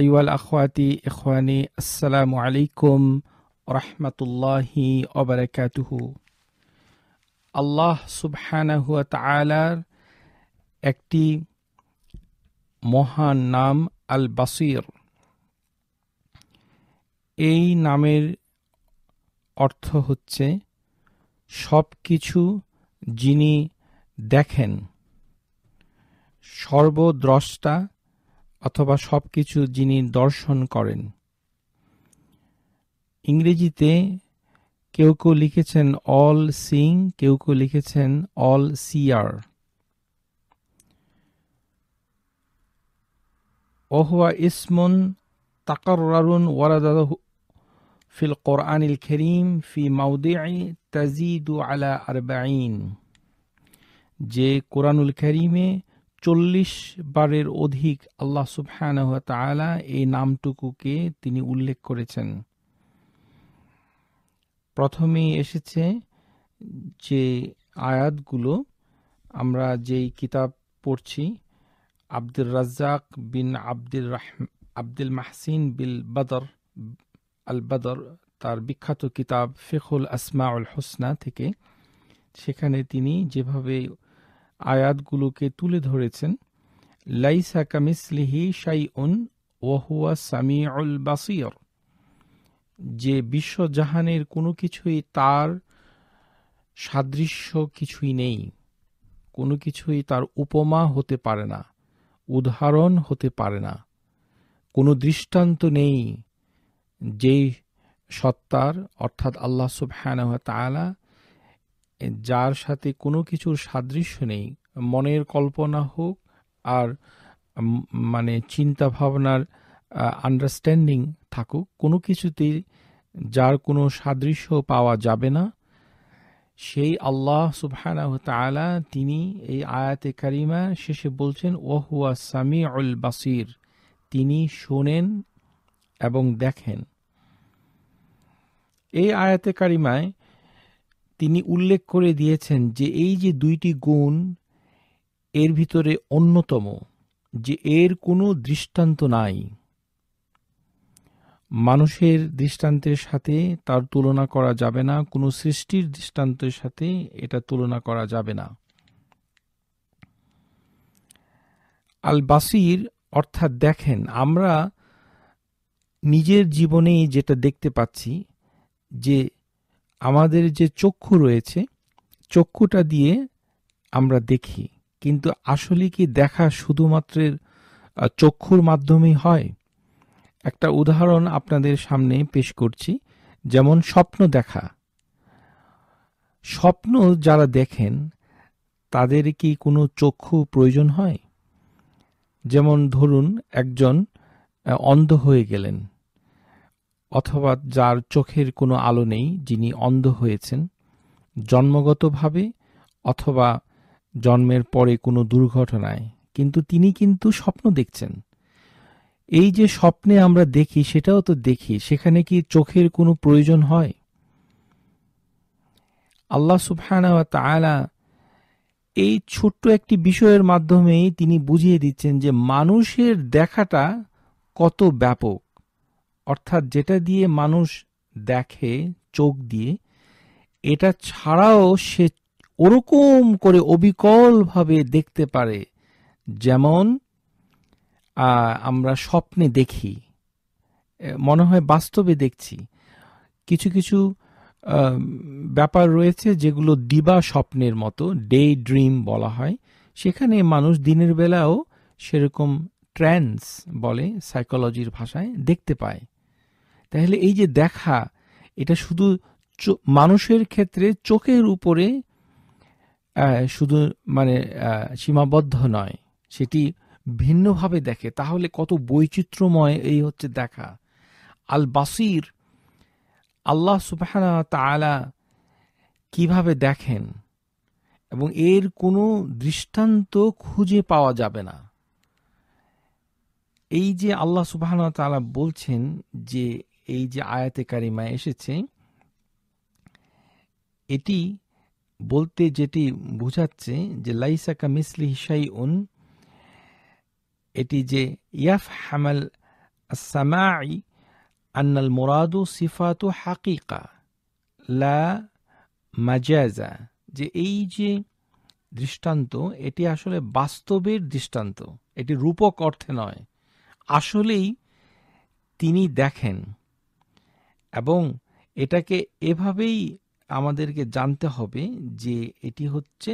আইওয়াল আখওয়াতি ইখওয়ানি আসসালামু আলাইকুম রহমতুল্লাহি অবরাকাতুহু আল্লাহ সুবহানাহুয়া আলার একটি মহান নাম আল বাসির এই নামের অর্থ হচ্ছে সব কিছু যিনি দেখেন সর্বদ্রষ্টা অথবা সবকিছু যিনি দর্শন করেন ইংরেজিতে কেউ কেউ লিখেছেন অল সিং কেউ কেউ লিখেছেন অল সিয়ার ওহুয়া ইসমন তাকারুন ওয়ারাদ ফিল কোরআনিল খেরিম ফি মাউদে তাজিদু আলা আরবাইন যে কোরআনুল খেরিমে চল্লিশ বারের অধিক আল্লাহ সুফহান এই নামটুকুকে তিনি উল্লেখ করেছেন প্রথমেই এসেছে যে আয়াতগুলো আমরা যেই কিতাব পড়ছি আব্দুর রাজ্জাক বিন আব্দুল রাহ আব্দুল মাহসিন বিল বাদর আল বাদর তার বিখ্যাত কিতাব ফেখুল আসমাউল হোসনা থেকে সেখানে তিনি যেভাবে আয়াতগুলোকে তুলে ধরেছেন লাইসা কামিসলিহি শাইউন ওয়াহুয়া সামিউল বাসির যে বিশ্বজাহানের কোনো কিছুই তার সাদৃশ্য কিছুই নেই কোনো কিছুই তার উপমা হতে পারে না উদাহরণ হতে পারে না কোনো দৃষ্টান্ত নেই যেই সত্তার অর্থাৎ আল্লাহ সুবহানাহ তাআলা যার সাথে কোনো কিছুর সাদৃশ্য নেই মনের কল্পনা হোক আর মানে চিন্তা ভাবনার আন্ডারস্ট্যান্ডিং থাকুক কোনো কিছুতে যার কোনো সাদৃশ্য পাওয়া যাবে না সেই আল্লাহ হতে তালা তিনি এই আয়াতে কারিমা শেষে বলছেন ওহুয়া সামি অল বাসির তিনি শোনেন এবং দেখেন এই আয়াতে কারিমায় তিনি উল্লেখ করে দিয়েছেন যে এই যে দুইটি গুণ এর ভিতরে অন্যতম যে এর কোনো দৃষ্টান্ত নাই মানুষের দৃষ্টান্তের সাথে তার তুলনা করা যাবে না কোনো সৃষ্টির দৃষ্টান্তের সাথে এটা তুলনা করা যাবে না আল বাসির অর্থাৎ দেখেন আমরা নিজের জীবনে যেটা দেখতে পাচ্ছি যে আমাদের যে চক্ষু রয়েছে চক্ষুটা দিয়ে আমরা দেখি কিন্তু আসলে কি দেখা শুধুমাত্র চক্ষুর মাধ্যমেই হয় একটা উদাহরণ আপনাদের সামনে পেশ করছি যেমন স্বপ্ন দেখা স্বপ্ন যারা দেখেন তাদের কি কোনো চক্ষু প্রয়োজন হয় যেমন ধরুন একজন অন্ধ হয়ে গেলেন অথবা যার চোখের কোনো আলো নেই যিনি অন্ধ হয়েছেন জন্মগতভাবে অথবা জন্মের পরে কোনো দুর্ঘটনায় কিন্তু তিনি কিন্তু স্বপ্ন দেখছেন এই যে স্বপ্নে আমরা দেখি সেটাও তো দেখি সেখানে কি চোখের কোনো প্রয়োজন হয় আল্লাহ সুবহানা তালা এই ছোট্ট একটি বিষয়ের মাধ্যমেই তিনি বুঝিয়ে দিচ্ছেন যে মানুষের দেখাটা কত ব্যাপক অর্থাৎ যেটা দিয়ে মানুষ দেখে চোখ দিয়ে এটা ছাড়াও সে ওরকম করে অবিকলভাবে দেখতে পারে যেমন আমরা স্বপ্নে দেখি মনে হয় বাস্তবে দেখছি কিছু কিছু ব্যাপার রয়েছে যেগুলো দিবা স্বপ্নের মতো ডে ড্রিম বলা হয় সেখানে মানুষ দিনের বেলাও সেরকম ট্র্যান্স বলে সাইকোলজির ভাষায় দেখতে পায় তাহলে এই যে দেখা এটা শুধু মানুষের ক্ষেত্রে চোখের উপরে শুধু মানে সীমাবদ্ধ নয় সেটি ভিন্নভাবে দেখে তাহলে কত বৈচিত্র্যময় এই হচ্ছে দেখা আল বাসির আল্লাহ সুবাহানা তালা কিভাবে দেখেন এবং এর কোনো দৃষ্টান্ত খুঁজে পাওয়া যাবে না এই যে আল্লাহ সুবাহানা তালা বলছেন যে এই যে আয়াতে কারিমা এসেছে এটি বলতে যেটি বুঝাচ্ছে যে লাইসাকা মিসলি হিসাই উন এটি যে ইয়াফ হামাল সামাই আন্নাল মোরাদু সিফাতু হাকিকা লা মাজাজা যে এই যে দৃষ্টান্ত এটি আসলে বাস্তবের দৃষ্টান্ত এটি রূপক অর্থে নয় আসলেই তিনি দেখেন এবং এটাকে এভাবেই আমাদেরকে জানতে হবে যে এটি হচ্ছে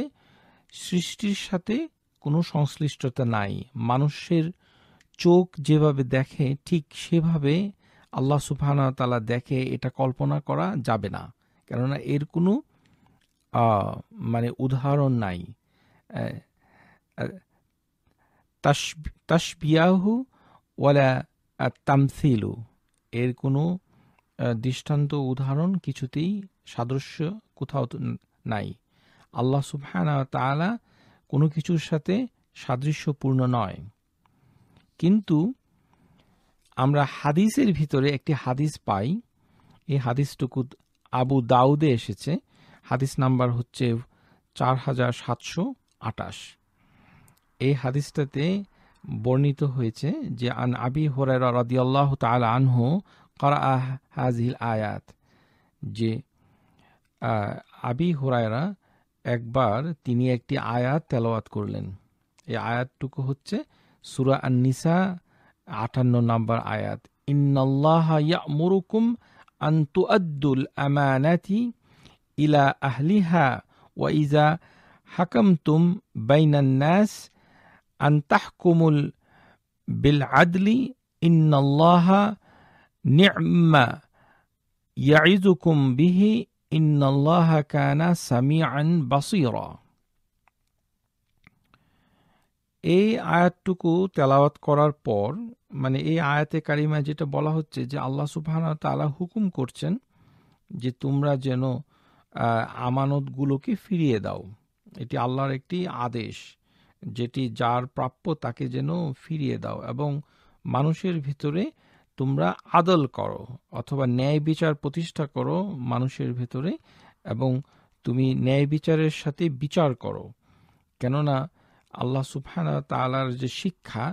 সৃষ্টির সাথে কোনো সংশ্লিষ্টতা নাই মানুষের চোখ যেভাবে দেখে ঠিক সেভাবে আল্লাহ সুফানা তালা দেখে এটা কল্পনা করা যাবে না কেননা এর কোনো মানে উদাহরণ নাই তাসবিয়াহু ওয়ালা তামসিলু এর কোনো দৃষ্টান্ত উদাহরণ কিছুতেই সাদৃশ্য কোথাও নাই আল্লাহ সুফহান তালা কোনো কিছুর সাথে সাদৃশ্যপূর্ণ নয় কিন্তু আমরা হাদিসের ভিতরে একটি হাদিস পাই এই হাদিসটুকু আবু দাউদে এসেছে হাদিস নাম্বার হচ্ছে চার হাজার সাতশো আটাশ এই হাদিসটাতে বর্ণিত হয়েছে যে আন আবি হরাই রাদিয়াল্লাহু তাআলা আনহু قرأ هذه الآيات যে আবি হুরায়রা একবার তিনি একটি আয়াত তেলাওয়াত করলেন এই আয়াতটুকু হচ্ছে সুরা আননিসা আটান্ন নম্বর আয়াত ইন্নাল্লাহ ইয়ামুরুকুম আন তুআদ্দুল আমানাতি ইলা আহলিহা ওয়া ইযা হাকামতুম বাইনান নাস আন তাহকুমুল বিল আদলি ইন্নাল্লাহা নিমা ইয়াইজুকুম বিহি ইন্নাল্লাহ কানা সামিআন বাসিরা এই আয়াতটুকু তেলাওয়াত করার পর মানে এই আয়াতে কারিমা যেটা বলা হচ্ছে যে আল্লাহ সুবহান তালা হুকুম করছেন যে তোমরা যেন আমানতগুলোকে ফিরিয়ে দাও এটি আল্লাহর একটি আদেশ যেটি যার প্রাপ্য তাকে যেন ফিরিয়ে দাও এবং মানুষের ভিতরে তোমরা আদল করো অথবা ন্যায় বিচার প্রতিষ্ঠা করো মানুষের ভেতরে এবং তুমি ন্যায় বিচারের সাথে বিচার করো কেননা আল্লাহ সুফানা তালার যে শিক্ষা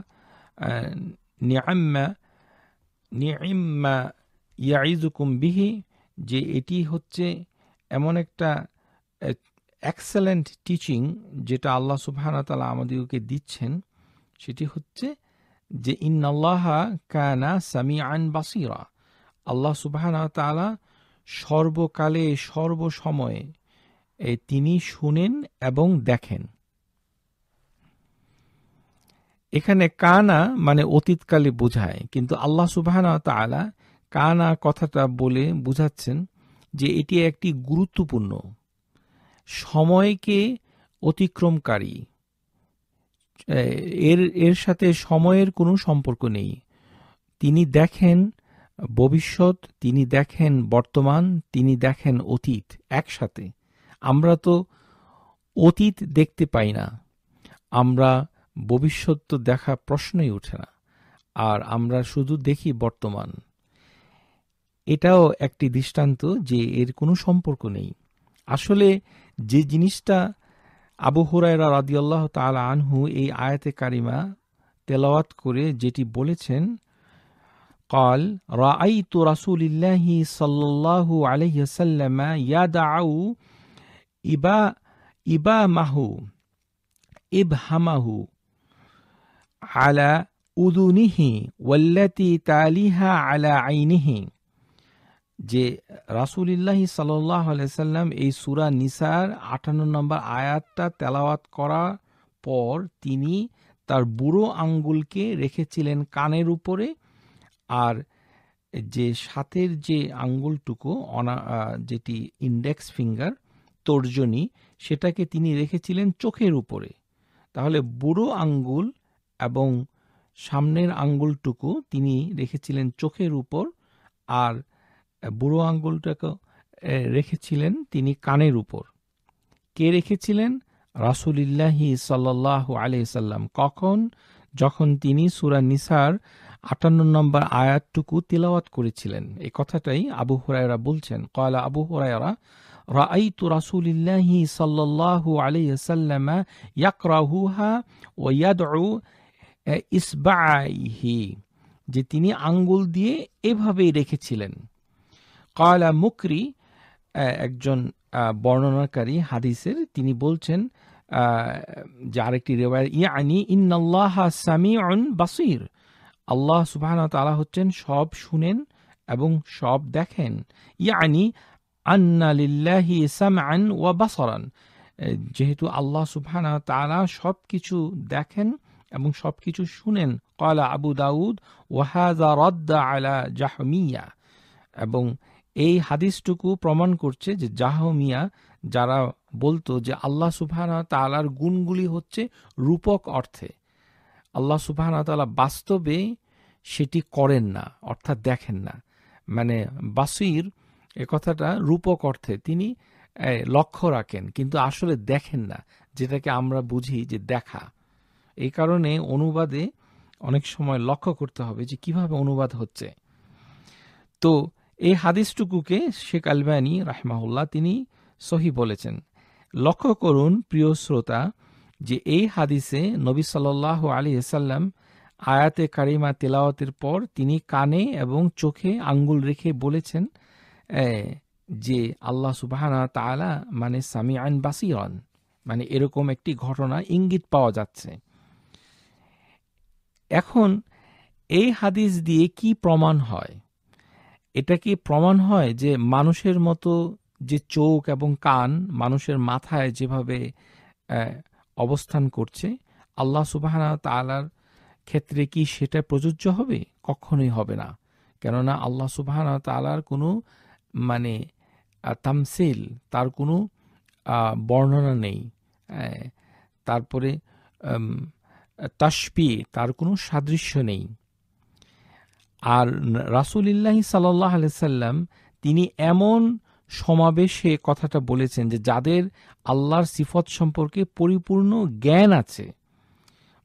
নিয়াম্মা নিয়াম্মা ইয়াইজুকুম বিহি যে এটি হচ্ছে এমন একটা এক্সেলেন্ট টিচিং যেটা আল্লাহ সুফানা তালা আমাদেরকে দিচ্ছেন সেটি হচ্ছে যে ইন্নাল্লাহা কানা সামি আন বাসিরা আল্লাহ সুবাহানা তালা সর্বকালে সর্বসময়ে তিনি শুনেন এবং দেখেন এখানে কানা মানে অতীতকালে বোঝায় কিন্তু আল্লাহ সুবাহানা তালা কানা কথাটা বলে বুঝাচ্ছেন যে এটি একটি গুরুত্বপূর্ণ সময়কে অতিক্রমকারী এর এর সাথে সময়ের কোনো সম্পর্ক নেই তিনি দেখেন ভবিষ্যৎ তিনি দেখেন বর্তমান তিনি দেখেন অতীত একসাথে আমরা তো অতীত দেখতে পাই না আমরা ভবিষ্যৎ তো দেখা প্রশ্নই ওঠে না আর আমরা শুধু দেখি বর্তমান এটাও একটি দৃষ্টান্ত যে এর কোনো সম্পর্ক নেই আসলে যে জিনিসটা আবু হুরায়রা রাদিয়াল্লাহ তাল আনহু এই আয়াতে কারিমা তেলাওয়াত করে যেটি বলেছেন قال رأيت رسول الله صلى الله عليه وسلم يدع إبا إبامه إبهمه على أذنه والتي تاليها على عينه যে রাসুলিল্লাহি সাল্লাহ আলাইসাল্লাম এই সুরা নিসার আটান্ন নম্বর আয়াতটা তেলাওয়াত করার পর তিনি তার বুড়ো আঙ্গুলকে রেখেছিলেন কানের উপরে আর যে সাতের যে আঙ্গুলটুকু অনা যেটি ইন্ডেক্স ফিঙ্গার তর্জনী সেটাকে তিনি রেখেছিলেন চোখের উপরে তাহলে বুড়ো আঙ্গুল এবং সামনের আঙ্গুলটুকু তিনি রেখেছিলেন চোখের উপর আর বুড়ো আঙ্গুলটাকে রেখেছিলেন তিনি কানের উপর কে রেখেছিলেন রাসুলিল্লাহি সাল্লাহ আলি সাল্লাম কখন যখন তিনি সুরা নিসার আটান্ন নম্বর আয়াতটুকু তিলাওয়াত করেছিলেন এই কথাটাই আবু হুরায়রা বলছেন কয়লা আবু হুরায়রা রাআইতু রাসুলিল্লাহি সাল্লাল্লাহু আলাইহি সাল্লাম ইয়াকরাহুহা ওয়া ইয়াদউ ইসবাইহি যে তিনি আঙ্গুল দিয়ে এভাবেই রেখেছিলেন কয়লা মুকরি একজন বর্ণনাকারী হাদিসের তিনি বলছেন যে আরেকটি রেওয়ায় ইয়ানি ইন্নাল্লাহ সামি অন বাসির আল্লাহ সুবাহ তালা হচ্ছেন সব শুনেন এবং সব দেখেন ইয়ানি আন্নালিল্লাহি সামান ওয়া বাসরান যেহেতু আল্লাহ সুবহান তারা সব কিছু দেখেন এবং সব কিছু শুনেন কলা আবু দাউদ ওয়াহাজা রদ্দা আলা জাহমিয়া এবং এই হাদিসটুকু প্রমাণ করছে যে জাহমিয়া যারা বলতো যে আল্লাহ সুবহান তালার গুণগুলি হচ্ছে রূপক অর্থে আল্লাহ সুবহান তালা বাস্তবে সেটি করেন না অর্থাৎ দেখেন না মানে বাসির এ কথাটা রূপক অর্থে তিনি লক্ষ্য রাখেন কিন্তু আসলে দেখেন না যেটাকে আমরা বুঝি যে দেখা এই কারণে অনুবাদে অনেক সময় লক্ষ্য করতে হবে যে কিভাবে অনুবাদ হচ্ছে তো এই হাদিসটুকুকে শেখ আলবানী রাহমাহুল্লাহ তিনি সহি বলেছেন লক্ষ্য করুন প্রিয় শ্রোতা যে এই হাদিসে নবী সাল্লাহ আলী সাল্লাম আয়াতে কারিমা তেলাওয়াতের পর তিনি কানে এবং চোখে আঙ্গুল রেখে বলেছেন যে আল্লাহ সুবাহানা তালা মানে সামি আইন বাসিরন মানে এরকম একটি ঘটনা ইঙ্গিত পাওয়া যাচ্ছে এখন এই হাদিস দিয়ে কি প্রমাণ হয় এটা কি প্রমাণ হয় যে মানুষের মতো যে চোখ এবং কান মানুষের মাথায় যেভাবে অবস্থান করছে আল্লাহ সুবাহানা তালার ক্ষেত্রে কি সেটা প্রযোজ্য হবে কখনোই হবে না কেননা আল্লাহ সুবাহানা তালার কোনো মানে তামসিল তার কোনো বর্ণনা নেই তারপরে তাসপি তার কোনো সাদৃশ্য নেই আর রাসুলিল্লাহি সাল্লাহ সাল্লাম তিনি এমন সমাবেশে কথাটা বলেছেন যে যাদের আল্লাহর সিফত সম্পর্কে পরিপূর্ণ জ্ঞান আছে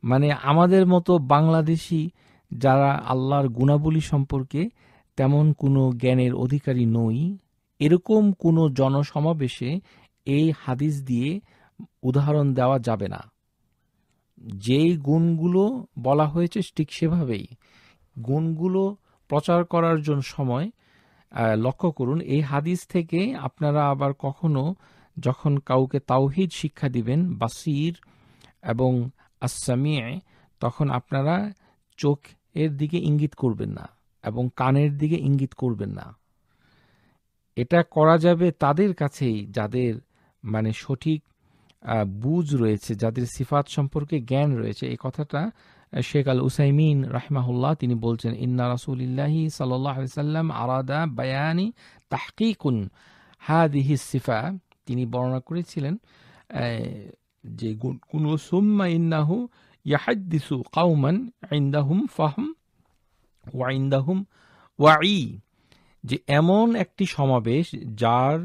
মানে আমাদের মতো বাংলাদেশি যারা আল্লাহর গুণাবলী সম্পর্কে তেমন কোনো জ্ঞানের অধিকারী নই এরকম কোনো জনসমাবেশে এই হাদিস দিয়ে উদাহরণ দেওয়া যাবে না যেই গুণগুলো বলা হয়েছে ঠিক সেভাবেই গুণগুলো প্রচার করার জন্য সময় লক্ষ্য করুন এই হাদিস থেকে আপনারা আবার কখনো যখন কাউকে তাওহিদ শিক্ষা দিবেন বাসির এবং আসামিয়ায় তখন আপনারা চোখ এর দিকে ইঙ্গিত করবেন না এবং কানের দিকে ইঙ্গিত করবেন না এটা করা যাবে তাদের কাছেই যাদের মানে সঠিক বুঝ রয়েছে যাদের সিফাত সম্পর্কে জ্ঞান রয়েছে এই কথাটা শেখ আল উসাইমিন রাহমাহুল্লাহ তিনি বলছেন ইন্না রাসুলিল্লাহি সাল্লাম আরাদা বায়ানি তাহকিকুন হাদিহি সিফা তিনি বর্ণনা করেছিলেন যে কোন সুম্মা ইন্নাহু ইয়াহাদ্দিসু কাউমান আইন্দাহুম ফাহম ওয়াইন্দাহুম ওয়াই যে এমন একটি সমাবেশ যার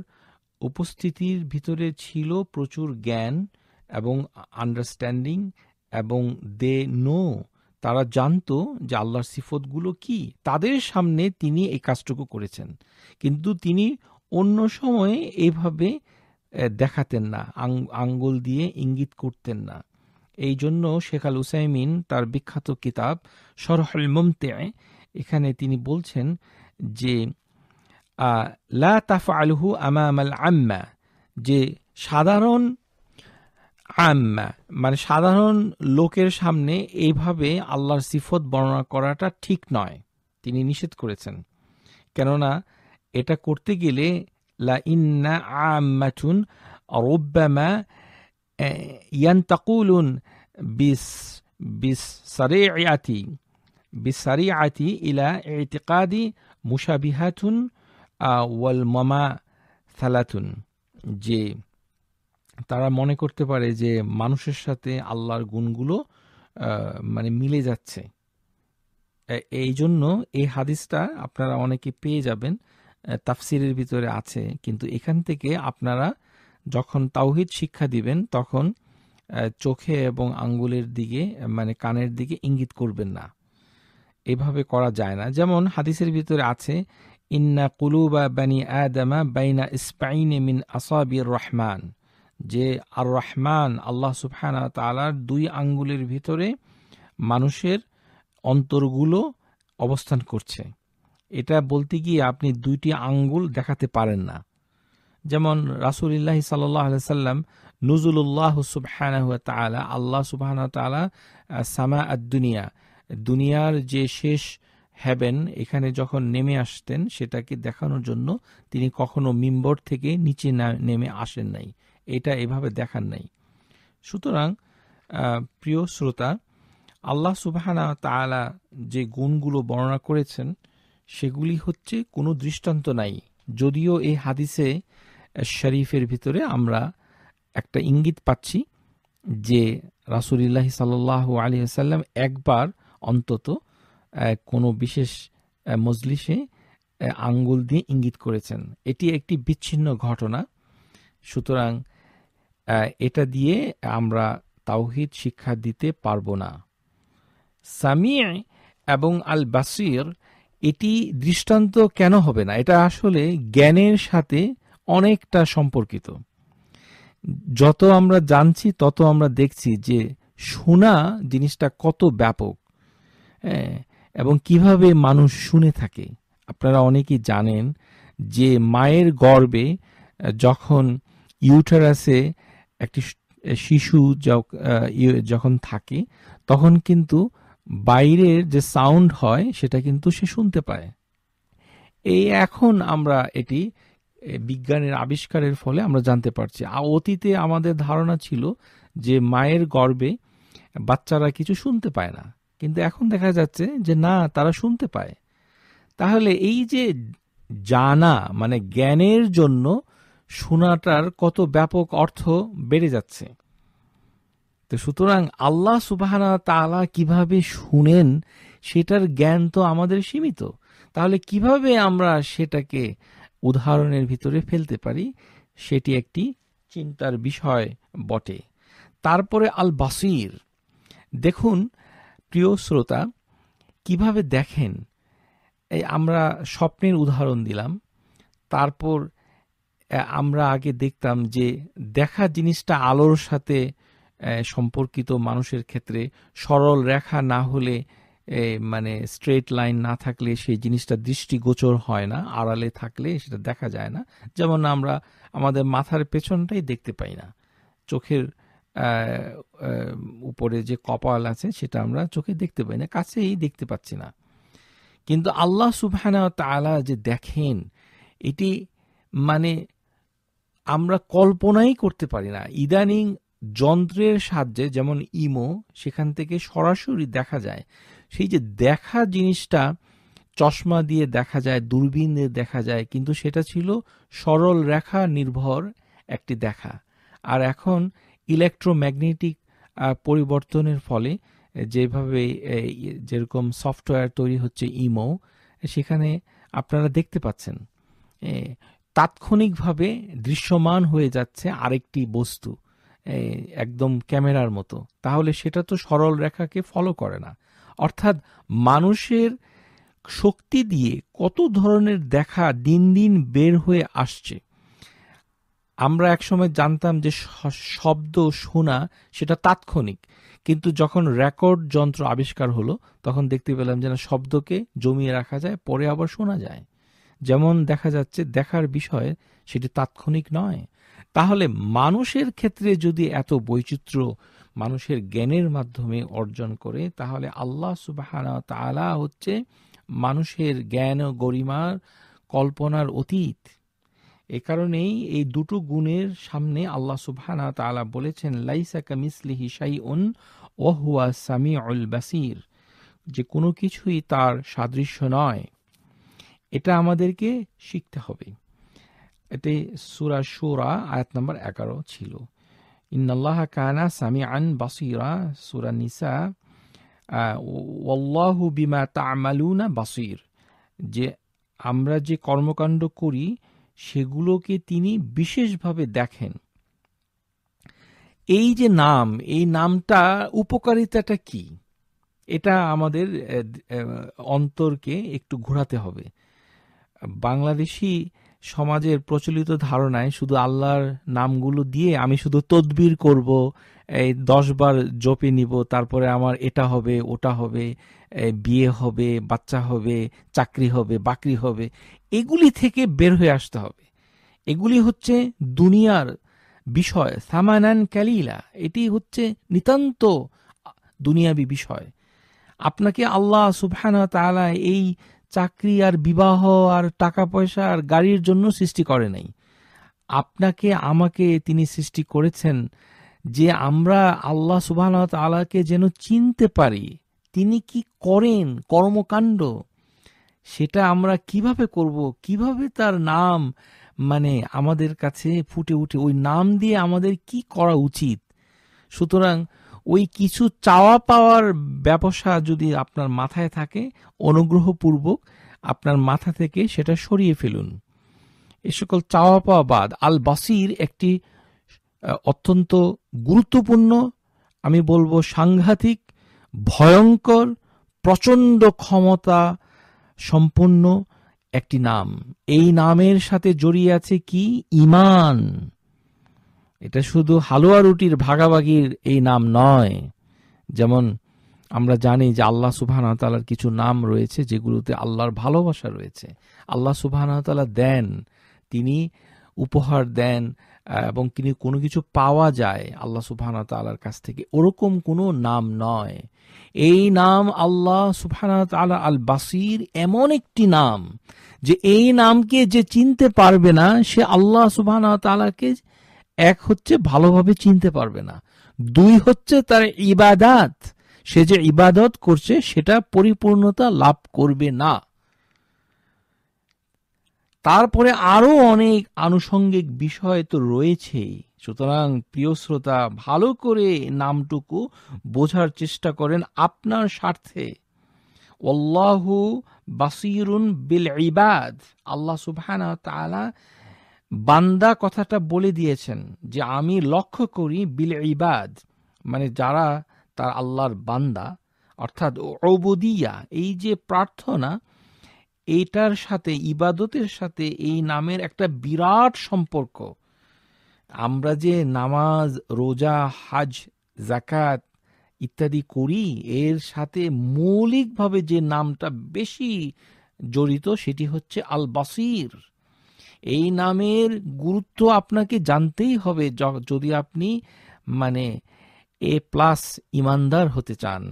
উপস্থিতির ভিতরে ছিল প্রচুর জ্ঞান এবং আন্ডারস্ট্যান্ডিং এবং দে নো তারা জানতো যে আল্লাহর সিফতগুলো কি তাদের সামনে তিনি এই কাজটুকু করেছেন কিন্তু তিনি অন্য সময়ে এইভাবে দেখাতেন না আঙ্গুল দিয়ে ইঙ্গিত করতেন না এই জন্য শেখ আল উসাইমিন তার বিখ্যাত কিতাব সরহল মমতে এখানে তিনি বলছেন যে লা তাফা আলহু আমামাল আম্মা যে সাধারণ আম্মা মানে সাধারণ লোকের সামনে এইভাবে আল্লাহর সিফত বর্ণনা করাটা ঠিক নয় তিনি নিষেধ করেছেন কেননা এটা করতে গেলে লা ইন্না আম্মাচুন রব্বামা ইয়ান্তাকুলুন বিস বিস সারে আতি বিসারি আতি ইলা এতিকাদি মুসাবিহাতুন ওয়াল মামা থালাতুন যে তারা মনে করতে পারে যে মানুষের সাথে আল্লাহর গুণগুলো মানে মিলে যাচ্ছে এই জন্য এই হাদিসটা আপনারা অনেকে পেয়ে যাবেন তাফসিরের ভিতরে আছে কিন্তু এখান থেকে আপনারা যখন তাওহিদ শিক্ষা দিবেন তখন চোখে এবং আঙ্গুলের দিকে মানে কানের দিকে ইঙ্গিত করবেন না এভাবে করা যায় না যেমন হাদিসের ভিতরে আছে ইন্না কুলুবা বানি আদামা বাইনা ইসপাইনে মিন আসাবির রহমান যে আর রহমান আল্লাহ সুবহানা তালার দুই আঙ্গুলের ভিতরে মানুষের অন্তরগুলো অবস্থান করছে এটা বলতে গিয়ে আপনি দুইটি আঙ্গুল দেখাতে পারেন না যেমন রাসুলিল্লাহ সাল্লাহ সাল্লাম নজরুল্লাহ সুবহানাহ তালা আল্লাহ সুবহান তালা সামা আদুনিয়া দুনিয়ার যে শেষ হ্যাবেন এখানে যখন নেমে আসতেন সেটাকে দেখানোর জন্য তিনি কখনো মিম্বর থেকে নিচে নেমে আসেন নাই এটা এভাবে দেখার নাই সুতরাং প্রিয় শ্রোতা আল্লাহ সুবাহানা তালা যে গুণগুলো বর্ণনা করেছেন সেগুলি হচ্ছে কোনো দৃষ্টান্ত নাই যদিও এই হাদিসে শরীফের ভিতরে আমরা একটা ইঙ্গিত পাচ্ছি যে রাসুলিল্লাহ সাল্লাহ আলী সাল্লাম একবার অন্তত কোনো বিশেষ মজলিসে আঙ্গুল দিয়ে ইঙ্গিত করেছেন এটি একটি বিচ্ছিন্ন ঘটনা সুতরাং এটা দিয়ে আমরা তাওহিদ শিক্ষা দিতে পারব না সামি এবং আল বাসির এটি দৃষ্টান্ত কেন হবে না এটা আসলে জ্ঞানের সাথে অনেকটা সম্পর্কিত যত আমরা জানছি তত আমরা দেখছি যে শোনা জিনিসটা কত ব্যাপক হ্যাঁ, এবং কিভাবে মানুষ শুনে থাকে আপনারা অনেকেই জানেন যে মায়ের গর্বে যখন ইউটারাসে একটি শিশু ইয়ে যখন থাকে তখন কিন্তু বাইরের যে সাউন্ড হয় সেটা কিন্তু সে শুনতে পায় এই এখন আমরা এটি বিজ্ঞানের আবিষ্কারের ফলে আমরা জানতে পারছি অতীতে আমাদের ধারণা ছিল যে মায়ের গর্বে বাচ্চারা কিছু শুনতে পায় না কিন্তু এখন দেখা যাচ্ছে যে না তারা শুনতে পায় তাহলে এই যে জানা মানে জ্ঞানের জন্য শোনাটার কত ব্যাপক অর্থ বেড়ে যাচ্ছে তো সুতরাং আল্লাহ সুবাহানা তালা কিভাবে শুনেন সেটার জ্ঞান তো আমাদের সীমিত তাহলে কিভাবে আমরা সেটাকে উদাহরণের ভিতরে ফেলতে পারি সেটি একটি চিন্তার বিষয় বটে তারপরে আল বাসির দেখুন প্রিয় শ্রোতা কিভাবে দেখেন এই আমরা স্বপ্নের উদাহরণ দিলাম তারপর আমরা আগে দেখতাম যে দেখা জিনিসটা আলোর সাথে সম্পর্কিত মানুষের ক্ষেত্রে সরল রেখা না হলে মানে স্ট্রেট লাইন না থাকলে সেই জিনিসটা দৃষ্টিগোচর হয় না আড়ালে থাকলে সেটা দেখা যায় না যেমন আমরা আমাদের মাথার পেছনটাই দেখতে পাই না চোখের উপরে যে কপাল আছে সেটা আমরা চোখে দেখতে পাই না কাছেই দেখতে পাচ্ছি না কিন্তু আল্লাহ সুবহানা তালা যে দেখেন এটি মানে আমরা কল্পনাই করতে পারি না ইদানিং যন্ত্রের সাহায্যে যেমন ইমো সেখান থেকে সরাসরি দেখা যায় সেই যে দেখা জিনিসটা চশমা দিয়ে দেখা যায় দূরবীন দিয়ে দেখা যায় কিন্তু সেটা ছিল সরল রেখা নির্ভর একটি দেখা আর এখন ইলেকট্রোম্যাগনেটিক পরিবর্তনের ফলে যেভাবে যেরকম সফটওয়্যার তৈরি হচ্ছে ইমো সেখানে আপনারা দেখতে পাচ্ছেন তাৎক্ষণিকভাবে দৃশ্যমান হয়ে যাচ্ছে আরেকটি বস্তু একদম ক্যামেরার মতো তাহলে সেটা তো সরল রেখাকে ফলো করে না অর্থাৎ মানুষের শক্তি দিয়ে কত ধরনের দেখা দিন দিন বের হয়ে আসছে আমরা একসময় জানতাম যে শব্দ শোনা সেটা তাৎক্ষণিক কিন্তু যখন রেকর্ড যন্ত্র আবিষ্কার হলো তখন দেখতে পেলাম যে না শব্দকে জমিয়ে রাখা যায় পরে আবার শোনা যায় যেমন দেখা যাচ্ছে দেখার বিষয় সেটি তাৎক্ষণিক নয় তাহলে মানুষের ক্ষেত্রে যদি এত বৈচিত্র্য মানুষের জ্ঞানের মাধ্যমে অর্জন করে তাহলে আল্লাহ সুবাহ হচ্ছে মানুষের জ্ঞান ও গরিমার কল্পনার অতীত এ কারণেই এই দুটো গুণের সামনে আল্লাহ সুবহানা তালা বলেছেন লাইসা কামিসলি হিসাই উন ওহুয়া সামি অল বাসির যে কোনো কিছুই তার সাদৃশ্য নয় এটা আমাদেরকে শিখতে হবে এতে সুরা সুরা আয়াত নম্বর এগারো ছিল ইন্নাল্লাহ কানা সামি আন বাসিরা সুরা নিসা ওল্লাহু বিমা তামালুনা বাসির যে আমরা যে কর্মকাণ্ড করি সেগুলোকে তিনি বিশেষভাবে দেখেন এই যে নাম এই নামটা উপকারিতাটা কি এটা আমাদের অন্তরকে একটু ঘোরাতে হবে বাংলাদেশি সমাজের প্রচলিত ধারণায় শুধু আল্লাহর নামগুলো দিয়ে আমি শুধু তদবির করব এই দশবার জপে নিব তারপরে আমার এটা হবে ওটা হবে বিয়ে হবে বাচ্চা হবে চাকরি হবে বাকরি হবে এগুলি থেকে বের হয়ে আসতে হবে এগুলি হচ্ছে দুনিয়ার বিষয় সামানান ক্যালিলা এটি হচ্ছে নিতান্ত দুনিয়াবি বিষয় আপনাকে আল্লাহ সুবহানা তালা এই চাকরি আর বিবাহ আর টাকা পয়সা আর গাড়ির জন্য সৃষ্টি করে নাই আপনাকে আমাকে তিনি সৃষ্টি করেছেন যে আমরা আল্লাহ সুবাহ আল্লাহকে যেন চিনতে পারি তিনি কি করেন কর্মকাণ্ড সেটা আমরা কিভাবে করব কিভাবে তার নাম মানে আমাদের কাছে ফুটে উঠে ওই নাম দিয়ে আমাদের কি করা উচিত সুতরাং ওই কিছু চাওয়া পাওয়ার ব্যবসা যদি আপনার মাথায় থাকে অনুগ্রহপূর্বক আপনার মাথা থেকে সেটা সরিয়ে ফেলুন এ সকল চাওয়া পাওয়া বাদ আল বাসির একটি অত্যন্ত গুরুত্বপূর্ণ আমি বলবো সাংঘাতিক ভয়ঙ্কর প্রচণ্ড ক্ষমতা সম্পন্ন একটি নাম এই নামের সাথে জড়িয়ে আছে কি ইমান এটা শুধু হালুয়া রুটির ভাগাভাগির এই নাম নয় যেমন আমরা জানি যে আল্লাহ সুবাহানা তালার কিছু নাম রয়েছে যেগুলোতে আল্লাহর ভালোবাসা রয়েছে আল্লাহ সুবাহানা তালা দেন তিনি উপহার দেন এবং তিনি কোনো কিছু পাওয়া যায় আল্লাহ সুবহানা তালার কাছ থেকে ওরকম কোনো নাম নয় এই নাম আল্লাহ সুবহানা তালা আল বাসির এমন একটি নাম যে এই নামকে যে চিনতে পারবে না সে আল্লাহ সুবহানা তালাকে এক হচ্ছে ভালোভাবে চিনতে পারবে না দুই হচ্ছে তার ইবাদাত সে যে ইবাদত করছে সেটা পরিপূর্ণতা লাভ করবে না তারপরে আরো অনেক আনুষঙ্গিক বিষয় তো রয়েছে সুতরাং প্রিয় শ্রোতা ভালো করে নামটুকু বোঝার চেষ্টা করেন আপনার স্বার্থে বাসিরুন বিল ইবাদ আল্লাহ সুবাহ বান্দা কথাটা বলে দিয়েছেন যে আমি লক্ষ্য করি বিল ইবাদ মানে যারা তার আল্লাহর বান্দা অর্থাৎ অবদিয়া এই যে প্রার্থনা এটার সাথে ইবাদতের সাথে এই নামের একটা বিরাট সম্পর্ক আমরা যে নামাজ রোজা হাজ জাকাত ইত্যাদি করি এর সাথে মৌলিকভাবে যে নামটা বেশি জড়িত সেটি হচ্ছে আল বাসির এই নামের গুরুত্ব আপনাকে জানতেই হবে যদি আপনি মানে এ প্লাস ইমানদার হতে চান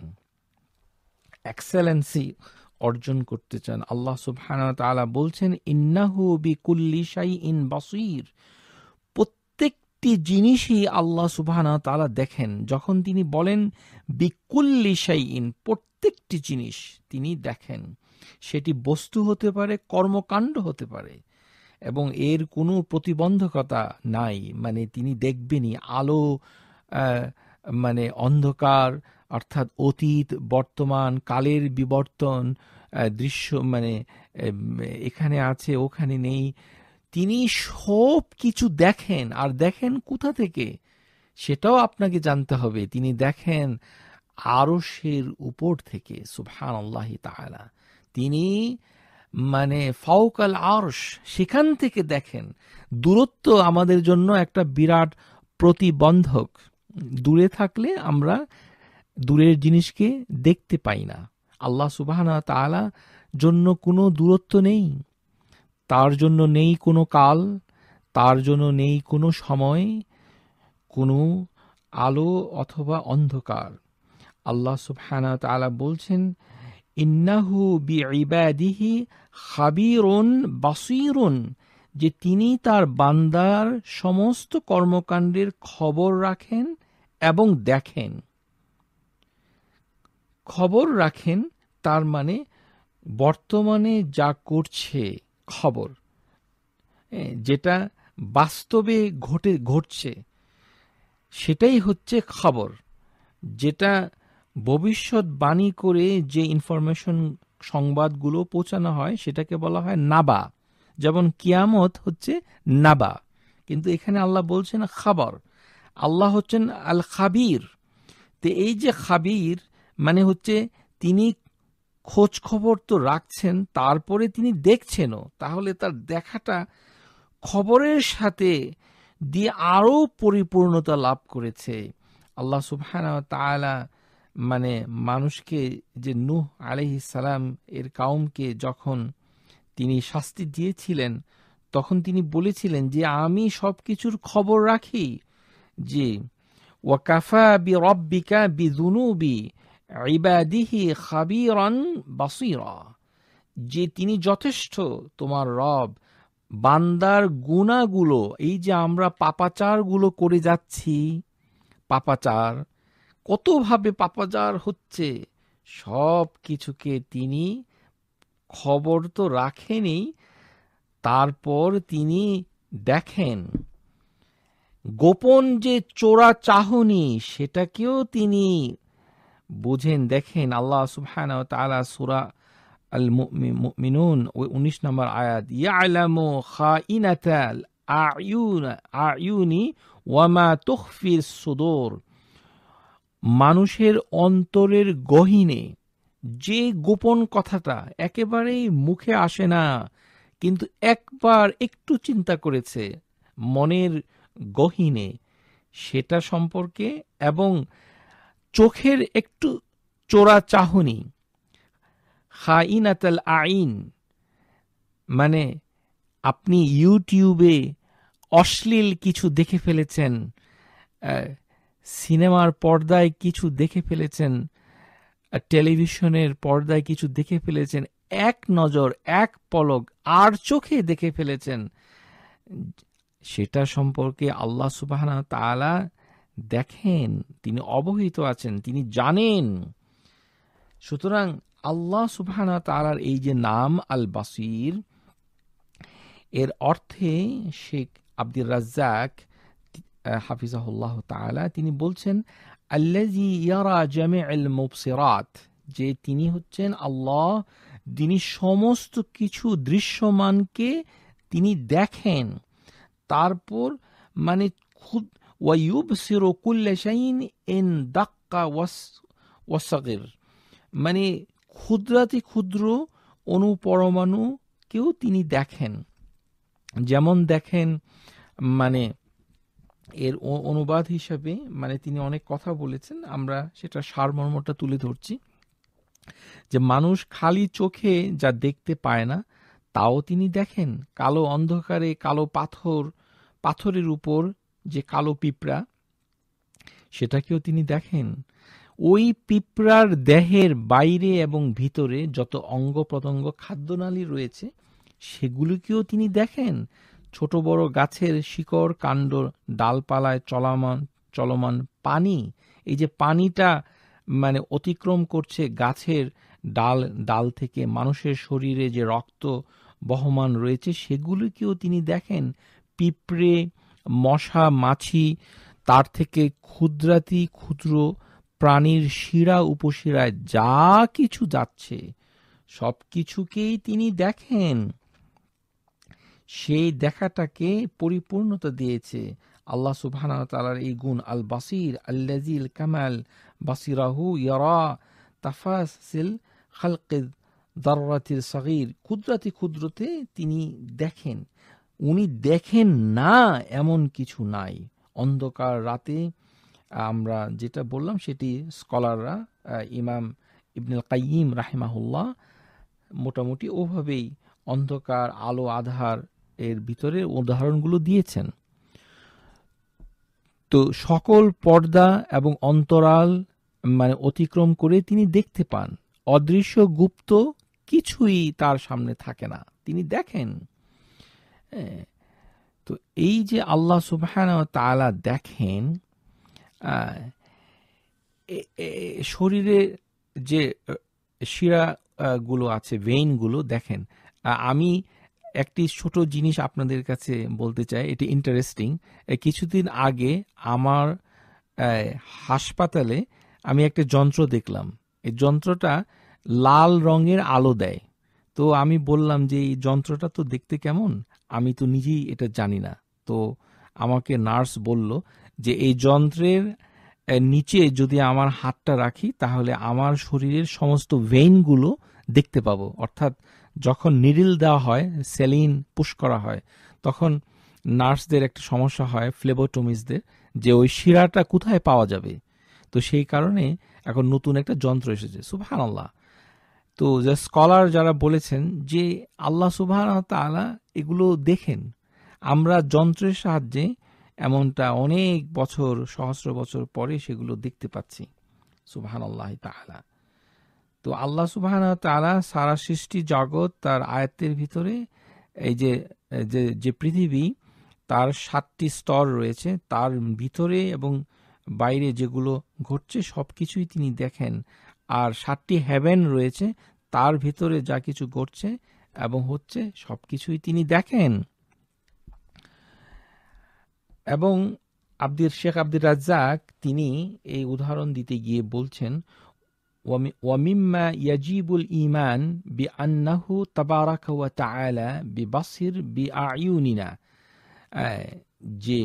এক্সেলেন্সি অর্জন করতে চান আল্লাহ সুবহানাহু বলছেন ইন্নাহু বিকুল্লি শাই ইন বাসির প্রত্যেকটি জিনিসই আল্লাহ সুবহানাহু তাআলা দেখেন যখন তিনি বলেন বিকুল্লি শাই ইন প্রত্যেকটি জিনিস তিনি দেখেন সেটি বস্তু হতে পারে কর্মকাণ্ড হতে পারে এবং এর কোনো প্রতিবন্ধকতা নাই মানে তিনি দেখবেনই আলো মানে অন্ধকার অর্থাৎ অতীত বর্তমান কালের বিবর্তন দৃশ্য মানে এখানে আছে ওখানে নেই তিনি সব কিছু দেখেন আর দেখেন কোথা থেকে সেটাও আপনাকে জানতে হবে তিনি দেখেন আরসের উপর থেকে সুফান আল্লাহ তাহারা তিনি মানে ফাউকাল আরশ সেখান থেকে দেখেন দূরত্ব আমাদের জন্য একটা বিরাট প্রতিবন্ধক দূরে থাকলে আমরা দূরের জিনিসকে দেখতে পাই না আল্লাহ সুবাহানা তালা জন্য কোনো দূরত্ব নেই তার জন্য নেই কোনো কাল তার জন্য নেই কোনো সময় কোনো আলো অথবা অন্ধকার আল্লাহ সুবহানা তালা বলছেন ইন্নাহু বি ইবাদিহি খাবিরুন বাসিরুন যে তিনি তার বান্দার সমস্ত কর্মকাণ্ডের খবর রাখেন এবং দেখেন খবর রাখেন তার মানে বর্তমানে যা করছে খবর যেটা বাস্তবে ঘটে ঘটছে সেটাই হচ্ছে খবর যেটা ভবিষ্যৎ বাণী করে যে ইনফরমেশন সংবাদগুলো পৌঁছানো হয় সেটাকে বলা হয় নাবা যেমন কিয়ামত হচ্ছে নাবা কিন্তু এখানে আল্লাহ বলছেন খাবার আল্লাহ হচ্ছেন আল খাবির তো এই যে খাবির মানে হচ্ছে তিনি খোঁজ খবর তো রাখছেন তারপরে তিনি দেখছেনও তাহলে তার দেখাটা খবরের সাথে দিয়ে আরও পরিপূর্ণতা লাভ করেছে আল্লাহ সুফহান তালা মানে মানুষকে যে নূহ আলহি সালাম এর কাউমকে যখন তিনি শাস্তি দিয়েছিলেন তখন তিনি বলেছিলেন যে আমি সব কিছুর খবর রাখি যে ওয়াকাফা বি রব্বিকা বি দুনুবি ইবাদিহি খাবিরন বাসিরা যে তিনি যথেষ্ট তোমার রব বান্দার গুণাগুলো এই যে আমরা পাপাচারগুলো করে যাচ্ছি পাপাচার কতভাবে পাপাজার হচ্ছে সব কিছুকে তিনি খবর তো রাখেনি তারপর তিনি দেখেন গোপন যে চোরা চাহনি সেটাকেও তিনি বোঝেন দেখেন আল্লাহ সুহান তালা সুরা আল মিনুন ওই উনিশ নম্বর আয়াত ইয়ালামু খা ইনাতাল আয়ুন আয়ুনি ওয়ামা তখফির সুদোর মানুষের অন্তরের গহীনে যে গোপন কথাটা একেবারেই মুখে আসে না কিন্তু একবার একটু চিন্তা করেছে মনের গহীনে সেটা সম্পর্কে এবং চোখের একটু চোরা চাহনি খাইনাতাল আইন মানে আপনি ইউটিউবে অশ্লীল কিছু দেখে ফেলেছেন সিনেমার পর্দায় কিছু দেখে ফেলেছেন টেলিভিশনের পর্দায় কিছু দেখে ফেলেছেন এক নজর এক পলক আর চোখে দেখে ফেলেছেন সেটা সম্পর্কে আল্লাহ সুবাহানা তালা দেখেন তিনি অবহিত আছেন তিনি জানেন সুতরাং আল্লাহ সুবাহানা তালার এই যে নাম আল বাসির এর অর্থে শেখ আব্দুর রাজ্জাক হাফিজাহুল্লাহ তালা তিনি বলছেন আল্লাজি জামে আল মুবসিরাত যে তিনি হচ্ছেন আল্লাহ তিনি সমস্ত কিছু দৃশ্যমানকে তিনি দেখেন তারপর মানে খুদ ওয়াইব সিরকুল্লাশাইন এন দাক্কা ওয়াস ওয়াসাগের মানে ক্ষুদ্রাতি ক্ষুদ্র অনুপরমাণুকেও তিনি দেখেন যেমন দেখেন মানে এর অনুবাদ হিসাবে মানে তিনি অনেক কথা বলেছেন আমরা সেটা সারমর্মটা তুলে ধরছি যে মানুষ খালি চোখে যা দেখতে পায় না তাও তিনি দেখেন কালো অন্ধকারে কালো পাথর পাথরের উপর যে কালো পিঁপড়া সেটাকেও তিনি দেখেন ওই পিঁপড়ার দেহের বাইরে এবং ভিতরে যত অঙ্গ প্রত্যঙ্গ খাদ্যনালী রয়েছে সেগুলিকেও তিনি দেখেন ছোট বড় গাছের শিকড় কাণ্ড ডালপালায় চলমান চলমান পানি এই যে পানিটা মানে অতিক্রম করছে গাছের ডাল ডাল থেকে মানুষের শরীরে যে রক্ত বহমান রয়েছে সেগুলিকেও তিনি দেখেন পিঁপড়ে মশা মাছি তার থেকে ক্ষুদ্রাতি ক্ষুদ্র প্রাণীর শিরা উপশিরায় যা কিছু যাচ্ছে সব কিছুকেই তিনি দেখেন সেই দেখাটাকে পরিপূর্ণতা দিয়েছে আল্লাহ সুবহানাহু এই গুণ আল বাসির আল্লাজিল কামাল বাসিরাহু ইয়ারা তাফাসিল খালকে দাররাতির সাগীর কুদরাতি ক্ষুদ্রতে তিনি দেখেন উনি দেখেন না এমন কিছু নাই অন্ধকার রাতে আমরা যেটা বললাম সেটি স্কলাররা ইমাম ইবনুল কাইম রাহিমাহুল্লাহ মোটামুটি ওভাবেই অন্ধকার আলো আধার এর ভিতরে উদাহরণগুলো দিয়েছেন তো সকল পর্দা এবং অন্তরাল মানে অতিক্রম করে তিনি দেখতে পান অদৃশ্য গুপ্ত কিছুই তার সামনে থাকে না তিনি দেখেন হ্যাঁ, তো এই যে আল্লাহ সুবহান তালা দেখেন শরীরে যে শিরাগুলো আছে ভেইনগুলো দেখেন আমি একটি ছোট জিনিস আপনাদের কাছে বলতে চাই এটি ইন্টারেস্টিং কিছুদিন আগে আমার হাসপাতালে আমি একটা যন্ত্র দেখলাম এই যন্ত্রটা লাল রঙের আলো দেয় তো আমি বললাম যে এই যন্ত্রটা তো দেখতে কেমন আমি তো নিজেই এটা জানি না তো আমাকে নার্স বলল যে এই যন্ত্রের নিচে যদি আমার হাতটা রাখি তাহলে আমার শরীরের সমস্ত ভেইনগুলো দেখতে পাবো অর্থাৎ যখন নিরিল দেওয়া হয় সেলিন পুশ করা হয় তখন নার্সদের একটা সমস্যা হয় ফ্লেবোটোমিসদের যে ওই শিরাটা কোথায় পাওয়া যাবে তো সেই কারণে এখন নতুন একটা যন্ত্র এসেছে সুবহান আল্লাহ তো যে স্কলার যারা বলেছেন যে আল্লাহ সুবহান তালা এগুলো দেখেন আমরা যন্ত্রের সাহায্যে এমনটা অনেক বছর সহস্র বছর পরে সেগুলো দেখতে পাচ্ছি সুবহান আল্লাহ তালা তো আল্লাহ সুবাহ তারা সারা সৃষ্টি জগৎ তার আয়ত্তের ভিতরে এই যে যে যে পৃথিবী তার সাতটি স্তর রয়েছে তার ভিতরে এবং বাইরে যেগুলো ঘটছে সব কিছুই তিনি দেখেন আর সাতটি হ্যাভেন রয়েছে তার ভিতরে যা কিছু ঘটছে এবং হচ্ছে সব কিছুই তিনি দেখেন এবং আব্দির শেখ আব্দির রাজ্জাক তিনি এই উদাহরণ দিতে গিয়ে বলছেন ومما يجيب الإيمان بأنه تبارك وتعالى ببصر بأعيننا যে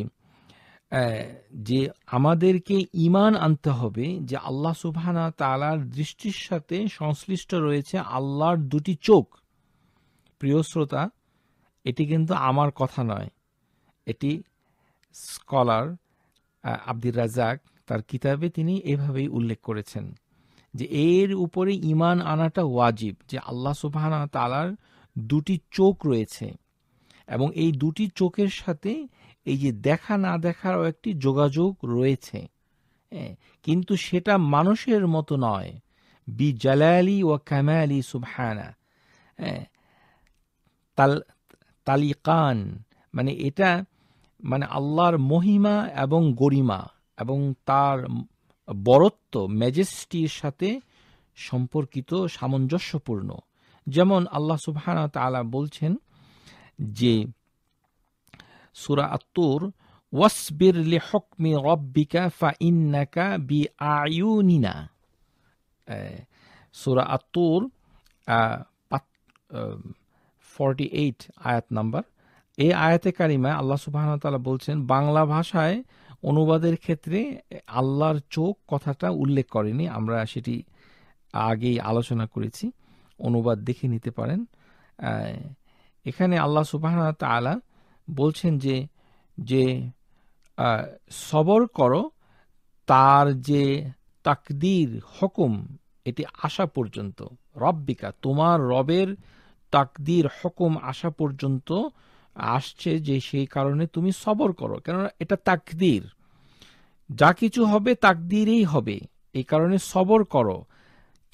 যে আমাদেরকে ইমান আনতে হবে যে আল্লাহ সুবহানা দৃষ্টির সাথে সংশ্লিষ্ট রয়েছে আল্লাহর দুটি চোখ প্রিয় শ্রোতা এটি কিন্তু আমার কথা নয় এটি স্কলার আব্দুর রাজাক তার কিতাবে তিনি এভাবেই উল্লেখ করেছেন যে এর উপরে ইমান আনাটা ওয়াজিব যে আল্লাহ সুবাহানা তালার দুটি চোখ রয়েছে এবং এই দুটি চোখের সাথে এই যে দেখা না দেখারও একটি যোগাযোগ রয়েছে কিন্তু সেটা মানুষের মতো নয় বি জালালি ও কামালি সুবহানা তাল তালিকান মানে এটা মানে আল্লাহর মহিমা এবং গরিমা এবং তার বরত্ব ম্যাজেস্টির সাথে সম্পর্কিত সামঞ্জস্যপূর্ণ যেমন আল্লাহ সুবহানা তালা বলছেন যে সুরা আত্মুর ওয়াসবির লি হকমি রব্বিকা ফা ইন্নাকা বি আয়ুনিনা সুরা আত্মুর ফর্টি এইট আয়াত নাম্বার এই আয়াতে কারিমায় আল্লাহ সুবাহন বলছেন বাংলা ভাষায় অনুবাদের ক্ষেত্রে আল্লাহর চোখ কথাটা উল্লেখ করেনি আমরা সেটি আগেই আলোচনা করেছি অনুবাদ দেখে নিতে পারেন এখানে আল্লাহ সুবাহ আলা বলছেন যে যে সবর করো তার যে তাকদির হকুম এটি আসা পর্যন্ত রব্বিকা তোমার রবের তাকদির হকুম আসা পর্যন্ত আসছে যে সেই কারণে তুমি সবর করো কেননা এটা তাকদির যা কিছু হবে তাকদিরই হবে এই কারণে সবর করো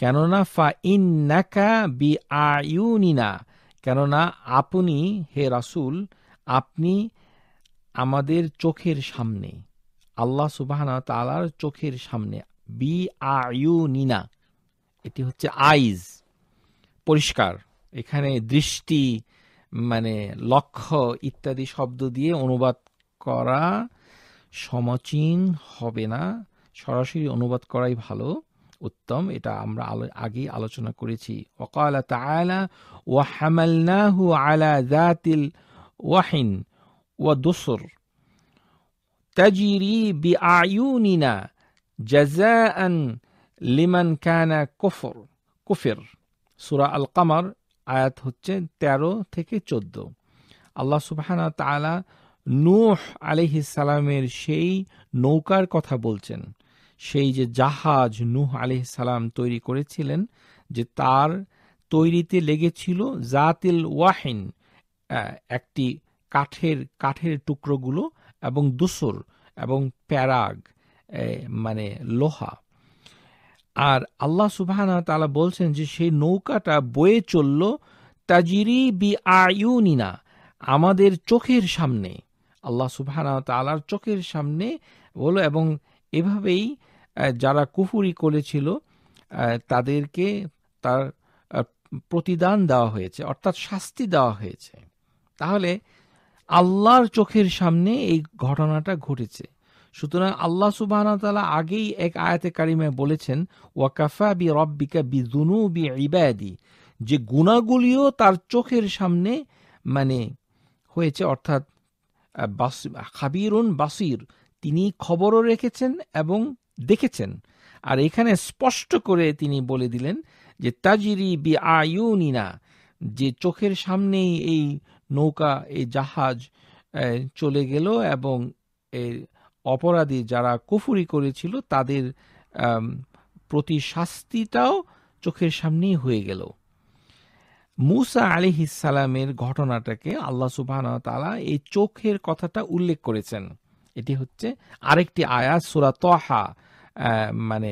কেননা ফা ইন নাকা বি আইউনিনা কেননা আপনি হে রাসুল আপনি আমাদের চোখের সামনে আল্লাহ সুবাহানা তালার চোখের সামনে বি আয়ুনিনা এটি হচ্ছে আইজ পরিষ্কার এখানে দৃষ্টি মানে লক্ষ্য ইত্যাদি শব্দ দিয়ে অনুবাদ করা সমচীন হবে না সরাসরি অনুবাদ করাই ভালো উত্তম এটা আমরা আগেই আলোচনা করেছি ওকালা তালা ওয়াহামালনাহু আলা জাতিল ওয়াহিন ওয়া দোসর তাজিরি বি আয়ুনিনা জাজাআন লিমান কানা কুফর কুফির সুরা আল কামার আয়াত হচ্ছে ১৩ থেকে ১৪ আল্লাহ সুবাহানা তালা নূহ আলিহি সালামের সেই নৌকার কথা বলছেন সেই যে জাহাজ নূহ আলিহ সালাম তৈরি করেছিলেন যে তার তৈরিতে লেগেছিল জাতিল ওয়াহিন একটি কাঠের কাঠের টুকরোগুলো এবং দুসর এবং প্যারাগ মানে লোহা আর আল্লাহ সুবাহানা তালা বলছেন যে সেই নৌকাটা বয়ে চলল তাজিরি বি আয়ুনিনা আমাদের চোখের সামনে আল্লাহ সুবাহানা তালার চোখের সামনে বলো এবং এভাবেই যারা কুফুরি করেছিল তাদেরকে তার প্রতিদান দেওয়া হয়েছে অর্থাৎ শাস্তি দেওয়া হয়েছে তাহলে আল্লাহর চোখের সামনে এই ঘটনাটা ঘটেছে সুতরাং আল্লাহ সুবাহ তালা আগেই এক আয়াতে কারিমায় বলেছেন ওয়াকাফা বি রব্বিকা বি দুনু বি ইবাদি যে গুণাগুলিও তার চোখের সামনে মানে হয়েছে অর্থাৎ খাবিরুন বাসির তিনি খবরও রেখেছেন এবং দেখেছেন আর এখানে স্পষ্ট করে তিনি বলে দিলেন যে তাজিরি বি আয়ুনিনা যে চোখের সামনেই এই নৌকা এই জাহাজ চলে গেল এবং এর অপরাধী যারা কুফুরি করেছিল তাদের প্রতি শাস্তিটাও চোখের সামনেই হয়ে গেল মুসা আলি সালামের ঘটনাটাকে আল্লাহ সুবাহ তালা এই চোখের কথাটা উল্লেখ করেছেন এটি হচ্ছে আরেকটি আয়াত সুরা তহা মানে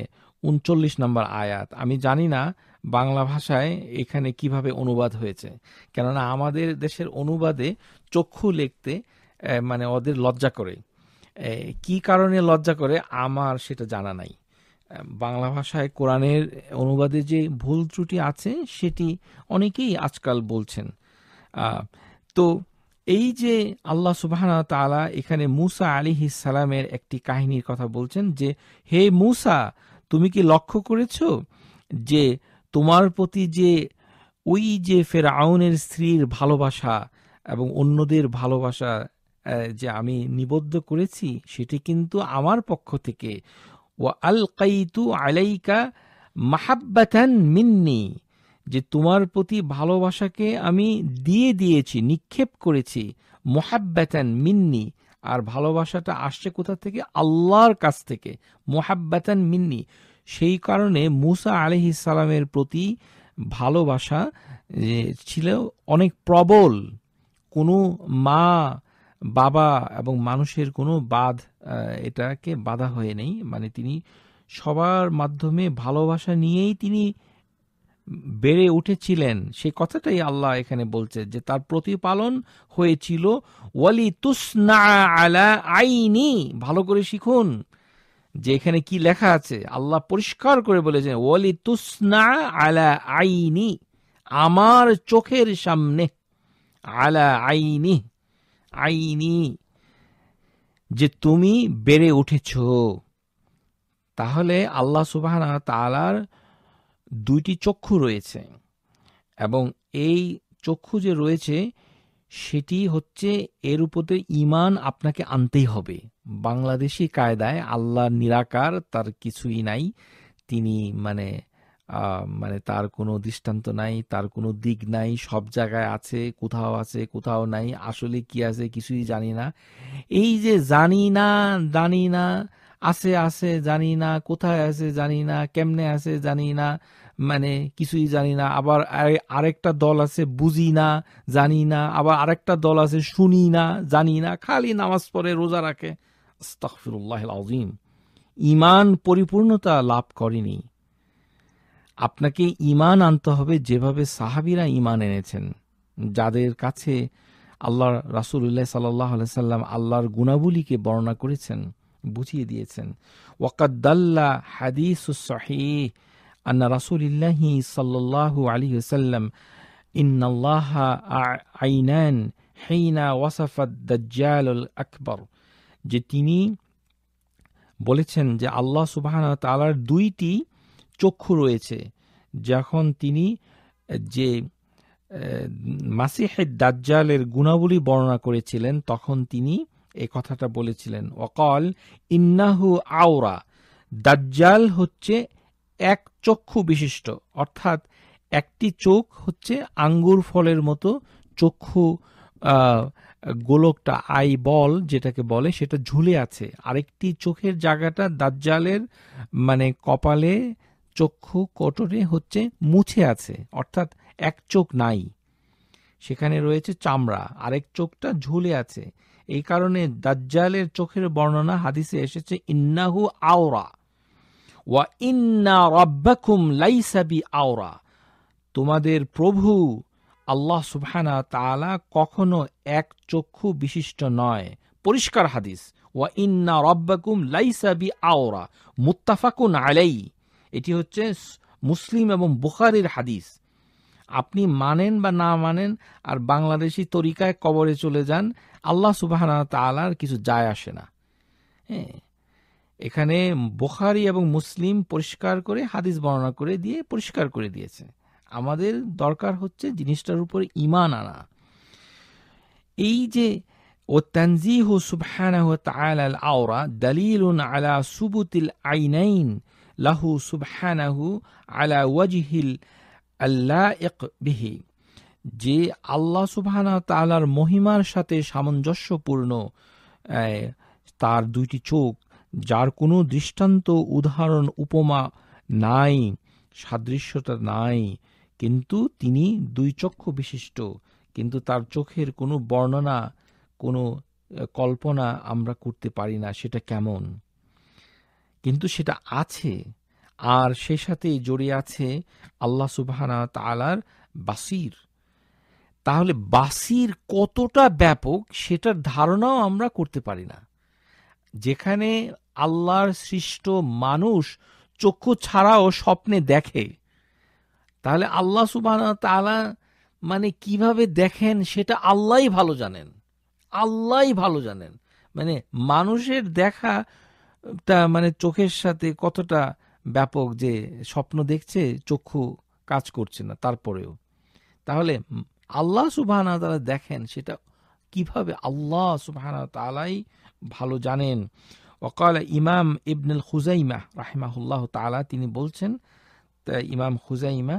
উনচল্লিশ নম্বর আয়াত আমি জানি না বাংলা ভাষায় এখানে কিভাবে অনুবাদ হয়েছে কেননা আমাদের দেশের অনুবাদে চক্ষু লিখতে মানে ওদের লজ্জা করে কি কারণে লজ্জা করে আমার সেটা জানা নাই বাংলা ভাষায় কোরআনের অনুবাদে যে ভুল ত্রুটি আছে সেটি অনেকেই আজকাল বলছেন তো এই যে আল্লাহ সুবাহানা তালা এখানে মুসা আলী সালামের একটি কাহিনীর কথা বলছেন যে হে মুসা তুমি কি লক্ষ্য করেছ যে তোমার প্রতি যে ওই যে ফেরাউনের স্ত্রীর ভালোবাসা এবং অন্যদের ভালোবাসা যে আমি নিবদ্ধ করেছি সেটি কিন্তু আমার পক্ষ থেকে ও আল কাইতু আলাইকা মাহাব্বাতান মিন্নি যে তোমার প্রতি ভালোবাসাকে আমি দিয়ে দিয়েছি নিক্ষেপ করেছি মোহাব্বাতান মিন্নি আর ভালোবাসাটা আসছে কোথা থেকে আল্লাহর কাছ থেকে মোহাব্বাতান মিন্নি সেই কারণে মুসা আলহ সালামের প্রতি ভালোবাসা ছিল অনেক প্রবল কোনো মা বাবা এবং মানুষের কোনো বাদ এটাকে বাধা হয়ে নেই মানে তিনি সবার মাধ্যমে ভালোবাসা নিয়েই তিনি বেড়ে উঠেছিলেন সেই কথাটাই আল্লাহ এখানে বলছে যে তার প্রতিপালন হয়েছিল ওয়ালি তুসনা আলা আইনি ভালো করে শিখুন যে এখানে কি লেখা আছে আল্লাহ পরিষ্কার করে বলেছেন ওয়ালি তুসনা আলা আইনি আমার চোখের সামনে আলা আইনি আইনি যে তুমি বেড়ে উঠেছ তাহলে আল্লাহ সুবাহ তালার দুইটি চক্ষু রয়েছে এবং এই চক্ষু যে রয়েছে সেটি হচ্ছে এর উপরে ইমান আপনাকে আনতেই হবে বাংলাদেশি কায়দায় আল্লাহ নিরাকার তার কিছুই নাই তিনি মানে মানে তার কোনো দৃষ্টান্ত নাই তার কোনো দিক নাই সব জায়গায় আছে কোথাও আছে কোথাও নাই আসলে কি আছে কিছুই জানি না এই যে জানি না জানি না আছে আছে জানি না কোথায় আছে জানি না কেমনে আছে জানি না মানে কিছুই জানি না আবার আরেকটা দল আছে বুঝি না জানি না আবার আরেকটা দল আছে শুনি না জানি না খালি নামাজ পড়ে রোজা রাখে আজিম ইমান পরিপূর্ণতা লাভ করেনি আপনাকে ইমান আনতে হবে যেভাবে সাহাবিরা ইমান এনেছেন যাদের কাছে আল্লাহ রাসুল্লাহ সাল্লাহ সাল্লাম আল্লাহর গুণাবলীকে বর্ণনা করেছেন বুঝিয়ে দিয়েছেন ওয়াকাদ্দাল্লা হাদিস সহি আন্না রাসুলিল্লাহি সাল্লাহ আলী সাল্লাম ইন্নাল্লাহ আইনান হেইনা ওয়াসাফাদ দজ্জাল আকবর যে তিনি বলেছেন যে আল্লাহ সুবাহ তালার দুইটি চক্ষু রয়েছে যখন তিনি যে মাসিহের দাজ্জালের গুণাবলী বর্ণনা করেছিলেন তখন তিনি এ কথাটা বলেছিলেন অকল ইন্নাহু আওরা দাজ্জাল হচ্ছে এক চক্ষু বিশিষ্ট অর্থাৎ একটি চোখ হচ্ছে আঙ্গুর ফলের মতো চক্ষু গোলকটা আই বল যেটাকে বলে সেটা ঝুলে আছে আরেকটি চোখের জায়গাটা দাজ্জালের মানে কপালে চক্ষু কটরে হচ্ছে মুছে আছে অর্থাৎ এক চোখ নাই সেখানে রয়েছে চামড়া আরেক চোখটা ঝুলে আছে এই কারণে দাজ্জালের চোখের বর্ণনা হাদিসে এসেছে ইন্নাহু আওরা ওয়া ইন্না রব্বাকুম লাইসাবি আওরা তোমাদের প্রভু আল্লাহ সুবহানা তাআলা কখনো এক চক্ষু বিশিষ্ট নয় পরিষ্কার হাদিস ওয়া ইন্না রব্বাকুম লাইসাবি আওরা মুত্তাফাকুন আলাইহি এটি হচ্ছে মুসলিম এবং বুখারির হাদিস আপনি মানেন বা না মানেন আর বাংলাদেশি তরিকায় কবরে চলে যান আল্লাহ সুবাহ তালার কিছু যায় আসে না হ্যাঁ এখানে বোখারি এবং মুসলিম পরিষ্কার করে হাদিস বর্ণনা করে দিয়ে পরিষ্কার করে দিয়েছে আমাদের দরকার হচ্ছে জিনিসটার উপরে ইমান আনা এই যে ও তানজিহ সুবহানাহু তাআলা আল আওরা দালিলুন আলা সুবুতিল আইনাইন লাহু সুবহানাহু আলা ওয়াজিহিল আল্লাহ বিহি যে আল্লাহ সুবহানা তালার মহিমার সাথে সামঞ্জস্যপূর্ণ তার দুইটি চোখ যার কোনো দৃষ্টান্ত উদাহরণ উপমা নাই সাদৃশ্যতা নাই কিন্তু তিনি দুই চক্ষু বিশিষ্ট কিন্তু তার চোখের কোনো বর্ণনা কোনো কল্পনা আমরা করতে পারি না সেটা কেমন কিন্তু সেটা আছে আর সে সাথে জড়িয়ে আছে আল্লাহ সুবাহানা তালার বাসির তাহলে বাসির কতটা ব্যাপক সেটার ধারণাও আমরা করতে পারি না যেখানে আল্লাহর সৃষ্ট মানুষ চক্ষু ছাড়াও স্বপ্নে দেখে তাহলে আল্লাহ সুবাহ তালা মানে কিভাবে দেখেন সেটা আল্লাহ ভালো জানেন আল্লাহ ভালো জানেন মানে মানুষের দেখা তা মানে চোখের সাথে কতটা ব্যাপক যে স্বপ্ন দেখছে চক্ষু কাজ করছে না তারপরেও তাহলে আল্লাহ সুবাহানা তালা দেখেন সেটা কিভাবে আল্লাহ সুবাহানা তালাই ভালো জানেন অকাল ইমাম ইবনুল হুজাইমা রাহেমাহুল্লাহ তালা তিনি বলছেন ইমাম হুজাইমা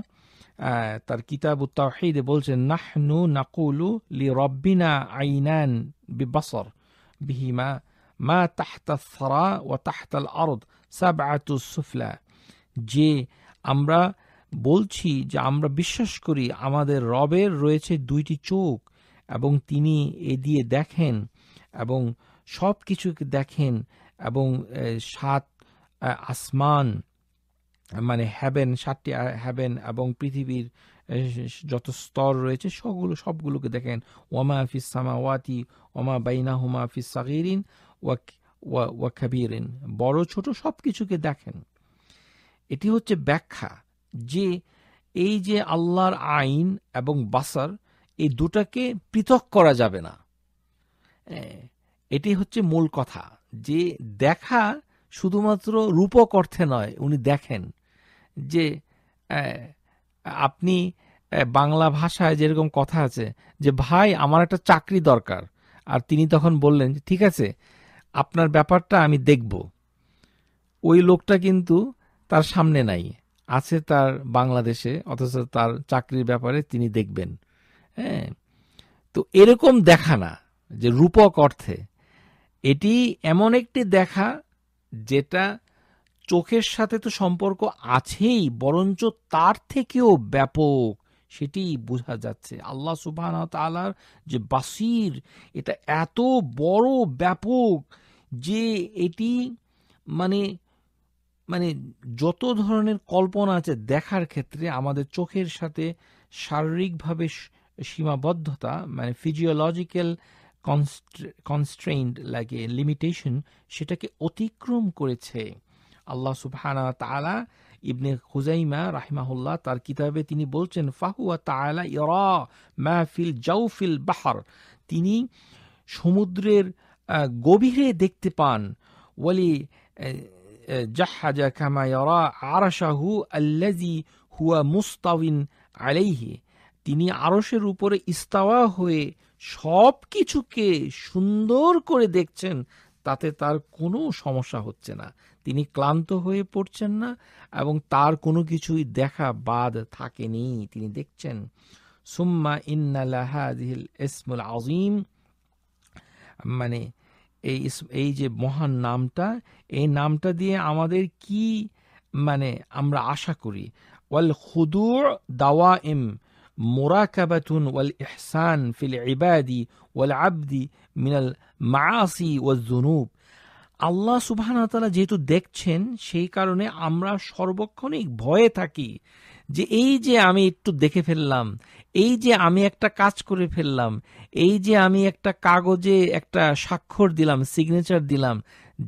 তার কিতাব উত্তাহিদে বলছেন নাহনু নাকুলু লি রব্বিনা আইনান বিবাসর বিহিমা মা تحت الثرى وتحت তাহতাল আরদ السفلى সুফলা যে আমরা বলছি যে আমরা বিশ্বাস করি আমাদের রবের রয়েছে দুইটি চোখ এবং তিনি এ দিয়ে দেখেন এবং সব কিছুকে দেখেন এবং সাত আসমান মানে হ্যাবেন সাতটি হ্যাবেন এবং পৃথিবীর যত স্তর রয়েছে সবগুলো সবগুলোকে দেখেন ওমা ফিস সামাওয়াতি ওমা বাইনা হুমা ফিস সাগিরিন ওয়া কাবিরিন বড় ছোট সব কিছুকে দেখেন এটি হচ্ছে ব্যাখ্যা যে এই যে আল্লাহর আইন এবং বাসার এই দুটাকে পৃথক করা যাবে না এটি হচ্ছে মূল কথা যে দেখা শুধুমাত্র রূপক অর্থে নয় উনি দেখেন যে আপনি বাংলা ভাষায় যেরকম কথা আছে যে ভাই আমার একটা চাকরি দরকার আর তিনি তখন বললেন ঠিক আছে আপনার ব্যাপারটা আমি দেখব ওই লোকটা কিন্তু তার সামনে নাই আছে তার বাংলাদেশে অথচ তার চাকরির ব্যাপারে তিনি দেখবেন হ্যাঁ তো এরকম দেখা না যে রূপক অর্থে এটি এমন একটি দেখা যেটা চোখের সাথে তো সম্পর্ক আছেই বরঞ্চ তার থেকেও ব্যাপক সেটি বোঝা যাচ্ছে আল্লাহ সুবাহ তালার যে বাসির এটা এত বড় ব্যাপক যে এটি মানে মানে যত ধরনের কল্পনা আছে দেখার ক্ষেত্রে আমাদের চোখের সাথে শারীরিকভাবে সীমাবদ্ধতা মানে physiological constraint like a limitation সেটাকে অতিক্রম করেছে আল্লাহ সুফানা তালা ইবনে হুজাইমা রাহিমাহুল্লাহ তার কিতাবে তিনি বলছেন ফাহুয়া তালা ইরা মাহফিল জাউফিল বাহার তিনি সমুদ্রের গভীরে দেখতে পান ওয়ালি জাহাজা কামায়রা আরাশাহু আল্লাজি হুয়া মুস্তাউিন আলাইহি তিনি আরসের উপরে ইস্তাওয়া হয়ে সব কিছুকে সুন্দর করে দেখছেন তাতে তার কোনো সমস্যা হচ্ছে না তিনি ক্লান্ত হয়ে পড়ছেন না এবং তার কোনো কিছুই দেখা বাদ থাকেনি তিনি দেখছেন সুম্মা ইন্নালাহাদিল ইসমুল আজিম মানে এই এই যে মহান নামটা এই নামটা দিয়ে আমাদের কি মানে আমরা আশা করি ওয়াল খুদুর দাওয়া মোরা মোরাকাবাতুন ওয়াল ইহসান ফিল ইবাদি ওয়াল আবদি মিনাল মাসি ওয়াল জুনুব আল্লাহ সুবাহ তালা যেহেতু দেখছেন সেই কারণে আমরা সর্বক্ষণিক ভয়ে থাকি যে এই যে আমি একটু দেখে ফেললাম এই যে আমি একটা কাজ করে ফেললাম এই যে আমি একটা কাগজে একটা স্বাক্ষর দিলাম সিগনেচার দিলাম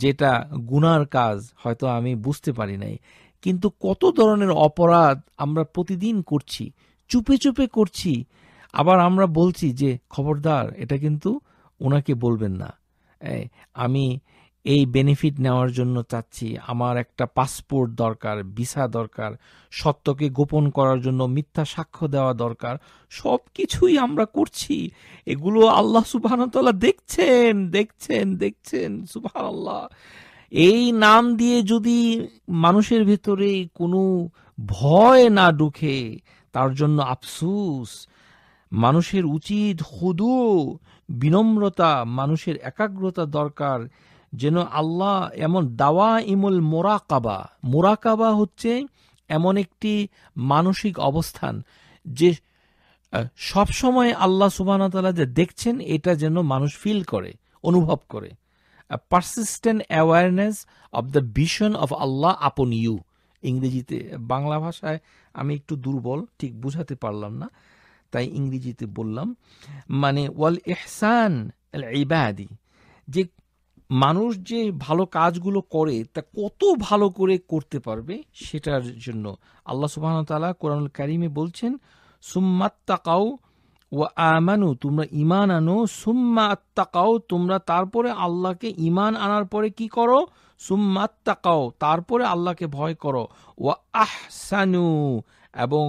যেটা গুনার কাজ হয়তো আমি বুঝতে পারি নাই কিন্তু কত ধরনের অপরাধ আমরা প্রতিদিন করছি চুপে চুপে করছি আবার আমরা বলছি যে খবরদার এটা কিন্তু ওনাকে বলবেন না আমি এই বেনিফিট নেওয়ার জন্য চাচ্ছি আমার একটা পাসপোর্ট দরকার ভিসা দরকার সত্যকে গোপন করার জন্য মিথ্যা সাক্ষ্য দেওয়া দরকার সব কিছুই আমরা করছি এগুলো আল্লাহ সুবাহানতাল্লাহ দেখছেন দেখছেন দেখছেন সুবাহ আল্লাহ এই নাম দিয়ে যদি মানুষের ভেতরে কোনো ভয় না ঢুকে তার জন্য আফসুস মানুষের উচিত হুদু বিনম্রতা মানুষের একাগ্রতা দরকার যেন আল্লাহ এমন দাওয়া ইমুল মোরাকাবা মোরাকাবা হচ্ছে এমন একটি মানসিক অবস্থান যে সবসময় আল্লাহ সুবাহতালা যে দেখছেন এটা যেন মানুষ ফিল করে অনুভব করে persistent awareness of the vision of Allah upon you ইংরেজিতে বাংলা ভাষায় আমি একটু দুর্বল ঠিক বুঝাতে পারলাম না তাই ইংরেজিতে বললাম মানে ওয়াল এহসান ইবাদি যে মানুষ যে ভালো কাজগুলো করে তা কত ভালো করে করতে পারবে সেটার জন্য আল্লাহ সুবাহ তালা কোরআনুল কারিমে বলছেন সুম্মাত্তাকাও ও আমানু তোমরা ইমান আনো সুম্মাত তাকাও তোমরা তারপরে আল্লাহকে ইমান আনার পরে কি করো সুম্মাত্তাকাও তারপরে আল্লাহকে ভয় করো ও আহসানু এবং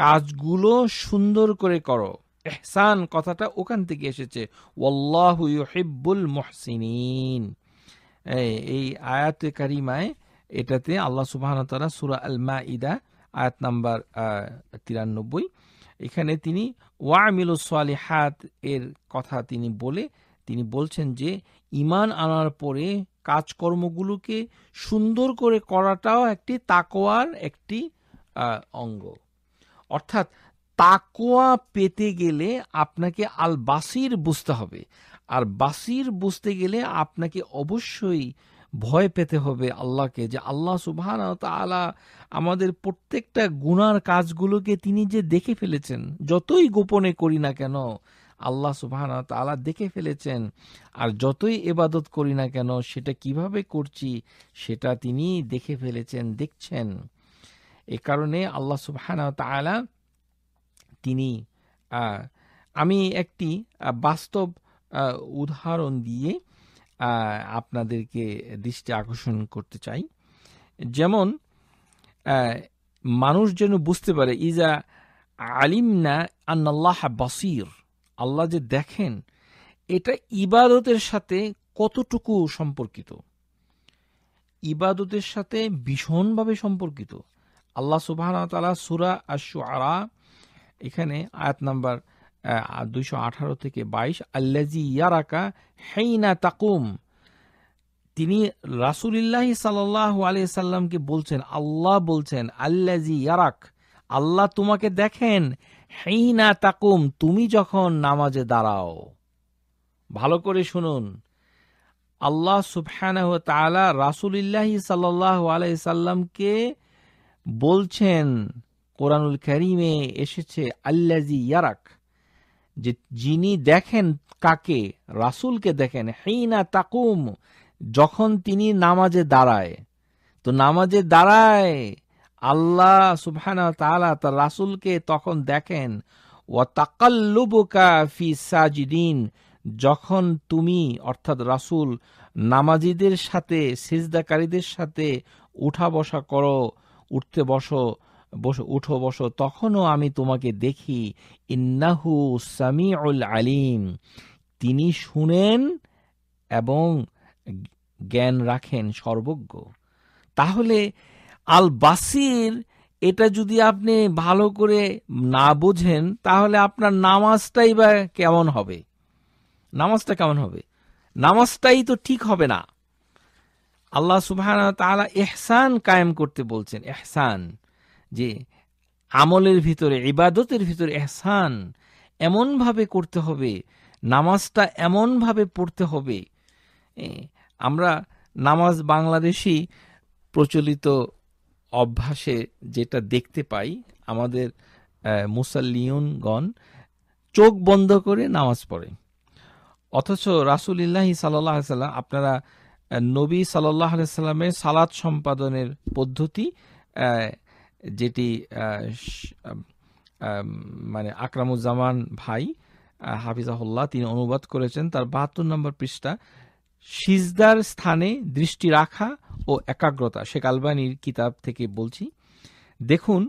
কাজগুলো সুন্দর করে করো এহসান কথাটা ওখান থেকে এসেছে ওল্লাহু ইউহিব্বুল মহসিনিন এই আয়াত কারিমায় এটাতে আল্লাহ সুবাহতালা সুরা আল মা ইদা আয়াত নাম্বার তিরানব্বই এখানে তিনি ওয়ামিল সালিহাত এর কথা তিনি বলে তিনি বলছেন যে ইমান আনার পরে কাজকর্মগুলোকে সুন্দর করে করাটাও একটি তাকোয়ার একটি অঙ্গ অর্থাৎ তাকোয়া পেতে গেলে আপনাকে আল বাসির বুঝতে হবে আর বাসির বুঝতে গেলে আপনাকে অবশ্যই ভয় পেতে হবে আল্লাহকে যে আল্লাহ সুবহান তালা আমাদের প্রত্যেকটা গুনার কাজগুলোকে তিনি যে দেখে ফেলেছেন যতই গোপনে করি না কেন আল্লাহ সুবহান তালা দেখে ফেলেছেন আর যতই এবাদত করি না কেন সেটা কিভাবে করছি সেটা তিনি দেখে ফেলেছেন দেখছেন এ কারণে আল্লাহ সুবহান তালা তিনি আমি একটি বাস্তব উদাহরণ দিয়ে আপনাদেরকে দৃষ্টি আকর্ষণ করতে চাই যেমন মানুষ যেন বুঝতে পারে ইজা না আন্নাল্লাহ বাসির আল্লাহ যে দেখেন এটা ইবাদতের সাথে কতটুকু সম্পর্কিত ইবাদতের সাথে ভীষণভাবে সম্পর্কিত আল্লাহ সুবাহ সুরা আশু আরা এখানে আয়াত নাম্বার দুইশো আঠারো থেকে বাইশ আল্লাজি ইয়ারাকা হেইনা তাকুম তিনি রাসুলিল্লাহি সাল্লাহ সাল্লামকে বলছেন আল্লাহ বলছেন আল্লাজি ইয়ারাক আল্লাহ তোমাকে দেখেন হেইনা তাকুম তুমি যখন নামাজে দাঁড়াও ভালো করে শুনুন আল্লাহ সুবহানাহ তালা রাসুলিল্লাহি সাল্লাহ আলাইসাল্লামকে বলছেন কোরআনুল করিমে এসেছে আল্লাজি ইয়ারাক যে যিনি দেখেন কাকে রাসুলকে দেখেন হেইনা তাকুম যখন তিনি নামাজে দাঁড়ায় তো নামাজে দাঁড়ায় আল্লাহ সুবহান তাআলা তার রাসুলকে তখন দেখেন ও তাকাল্লুবুকা ফি সাজিদিন যখন তুমি অর্থাৎ রাসুল নামাজিদের সাথে সিজদাকারীদের সাথে উঠা বসা করো উঠতে বসো বসো উঠো বসো তখনও আমি তোমাকে দেখি ইন্নাহু সামিউল আলিম তিনি শুনেন এবং জ্ঞান রাখেন সর্বজ্ঞ তাহলে আল বাসির এটা যদি আপনি ভালো করে না বোঝেন তাহলে আপনার নামাজটাই বা কেমন হবে নামাজটা কেমন হবে নামাজটাই তো ঠিক হবে না আল্লাহ সুবাহ তালা এহসান কায়েম করতে বলছেন এহসান যে আমলের ভিতরে ইবাদতের ভিতরে এহসান এমনভাবে করতে হবে নামাজটা এমনভাবে পড়তে হবে আমরা নামাজ বাংলাদেশি প্রচলিত অভ্যাসে যেটা দেখতে পাই আমাদের মুসাল্লিয়নগণ চোখ বন্ধ করে নামাজ পড়ে অথচ রাসুলিল্লাহি সাল্লাহ সাল্লাম আপনারা নবী সাল্লাহ সাল্লামের সালাদ সম্পাদনের পদ্ধতি যেটি মানে আকরামুজ্জামান ভাই হাফিজাহুল্লাহ তিনি অনুবাদ করেছেন তার বাহাত্তর নম্বর পৃষ্ঠা সিজদার স্থানে দৃষ্টি রাখা ও একাগ্রতা শেখ আলবানীর কিতাব থেকে বলছি দেখুন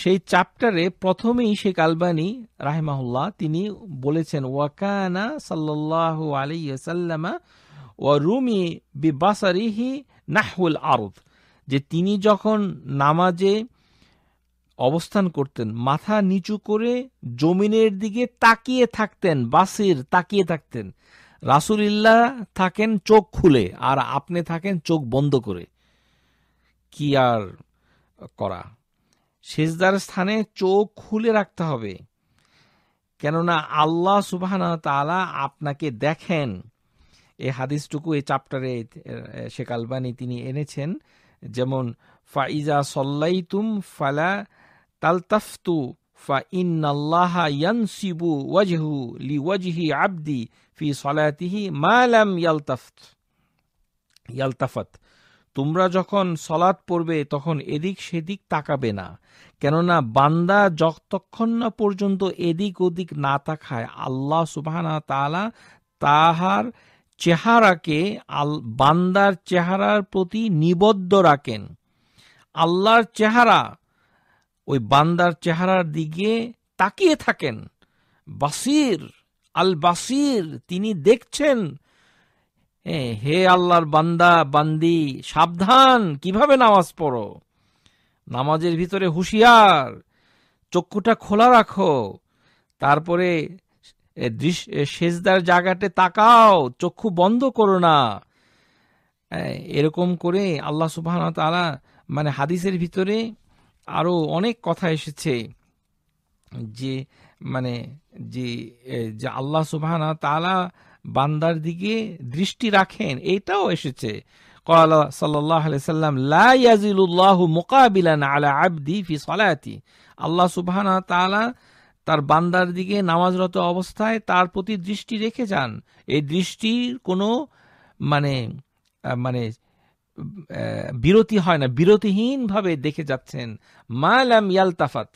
সেই চ্যাপ্টারে প্রথমেই শেখ আলবানী রাহেমাহুল্লাহ তিনি বলেছেন ওয়াকানা সাল্লাহ আলাইসাল্লামা ও রুমি বাসারিহি নাহুল আরদ যে তিনি যখন নামাজে অবস্থান করতেন মাথা নিচু করে জমিনের দিকে তাকিয়ে থাকতেন বাসির তাকিয়ে থাকতেন রাসুলিল্লাহ থাকেন চোখ খুলে আর আপনি থাকেন চোখ বন্ধ করে কি আর করা সেজদার স্থানে চোখ খুলে রাখতে হবে কেননা আল্লাহ সুবাহানা তালা আপনাকে দেখেন এ হাদিসটুকু এই চাপ্টারে শেখ আলবানি তিনি এনেছেন যেমন ফাইজা সল্লাইতুম ফালা তালতাফতু ফা ইন্নাল্লাহা ইয়ানসিবু ওয়াজহু লি ওয়াজহি আবদি ফি সলাতিহি মালাম ইয়ালতাফত ইয়ালতাফত তোমরা যখন সলাৎ পড়বে তখন এদিক সেদিক তাকাবে না কেননা বান্দা যতক্ষণ না পর্যন্ত এদিক ওদিক না তাকায় আল্লাহ সুবাহানা তালা তাহার চেহারাকে আল বান্দার চেহারার প্রতি নিবদ্ধ রাখেন আল্লাহর চেহারা ওই বান্দার চেহারার দিকে তাকিয়ে থাকেন বাসির আল বাসির তিনি দেখছেন হে আল্লাহর বান্দা বান্দি সাবধান কিভাবে নামাজ পড়ো নামাজের ভিতরে হুঁশিয়ার চক্ষুটা খোলা রাখো তারপরে সেজদার জায়গাতে তাকাও চক্ষু বন্ধ করো না এরকম করে আল্লাহ সুবাহ মানে হাদিসের ভিতরে আরও অনেক কথা এসেছে যে মানে যে যে আল্লাহ সুবাহানা তালা বান্দার দিকে দৃষ্টি রাখেন এটাও এসেছে কলা সাল্লাহ সাল্লাম আবদি ফি সলায়াতি আল্লাহ সুবাহানা তালা তার বান্দার দিকে নামাজরত অবস্থায় তার প্রতি দৃষ্টি রেখে যান এই দৃষ্টির কোনো মানে মানে বিরতি হয় না বিরতিহীনভাবে দেখে যাচ্ছেন মালাম ইয়ালতাফাত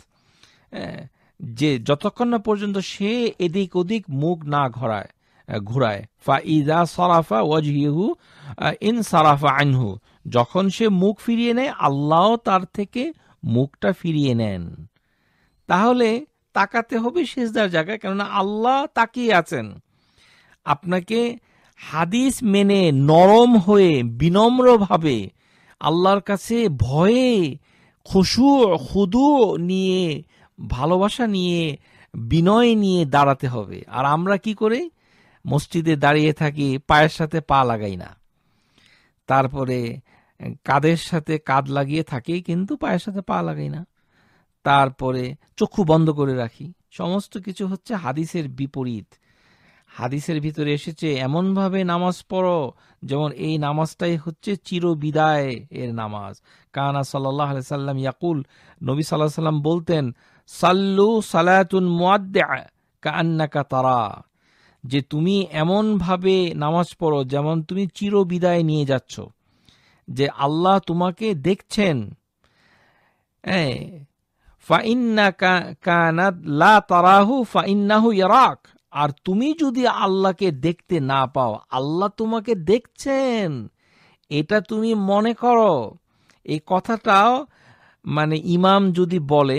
যে যতক্ষণ না পর্যন্ত সে এদিক ওদিক মুখ না ঘোরায় ঘুরায় ফা ইদা সরাফা ওয়াজহিহু ইন সারাফা আনহু যখন সে মুখ ফিরিয়ে নেয় আল্লাহ তার থেকে মুখটা ফিরিয়ে নেন তাহলে তাকাতে হবে সেজদার জায়গায় কেননা আল্লাহ তাকিয়ে আছেন আপনাকে হাদিস মেনে নরম হয়ে বিনম্রভাবে আল্লাহর কাছে ভয়ে খসু খুদু নিয়ে ভালোবাসা নিয়ে বিনয় নিয়ে দাঁড়াতে হবে আর আমরা কি করে মসজিদে দাঁড়িয়ে থাকি পায়ের সাথে পা লাগাই না তারপরে কাদের সাথে কাদ লাগিয়ে থাকি কিন্তু পায়ের সাথে পা লাগাই না তারপরে চক্ষু বন্ধ করে রাখি সমস্ত কিছু হচ্ছে হাদিসের বিপরীত হাদিসের ভিতরে এসেছে এমনভাবে নামাজ পড়ো যেমন এই নামাজটাই হচ্ছে চির বিদায় এর নামাজ কানা সাল্লাহ সাল্লাম ইয়াকুল নবী সাল্লাহ সাল্লাম বলতেন সাল্লু সালাতুন মুয়াদ্দা কান্নাকা তারা যে তুমি এমনভাবে নামাজ পড়ো যেমন তুমি চির বিদায় নিয়ে যাচ্ছ যে আল্লাহ তোমাকে দেখছেন হ্যাঁ, ফাইন্না কানা লা তারাহু ফাইন্নাহু ইয়ারাক আর তুমি যদি আল্লাহকে দেখতে না পাও আল্লাহ তোমাকে দেখছেন এটা তুমি মনে করো এই কথাটাও মানে ইমাম যদি বলে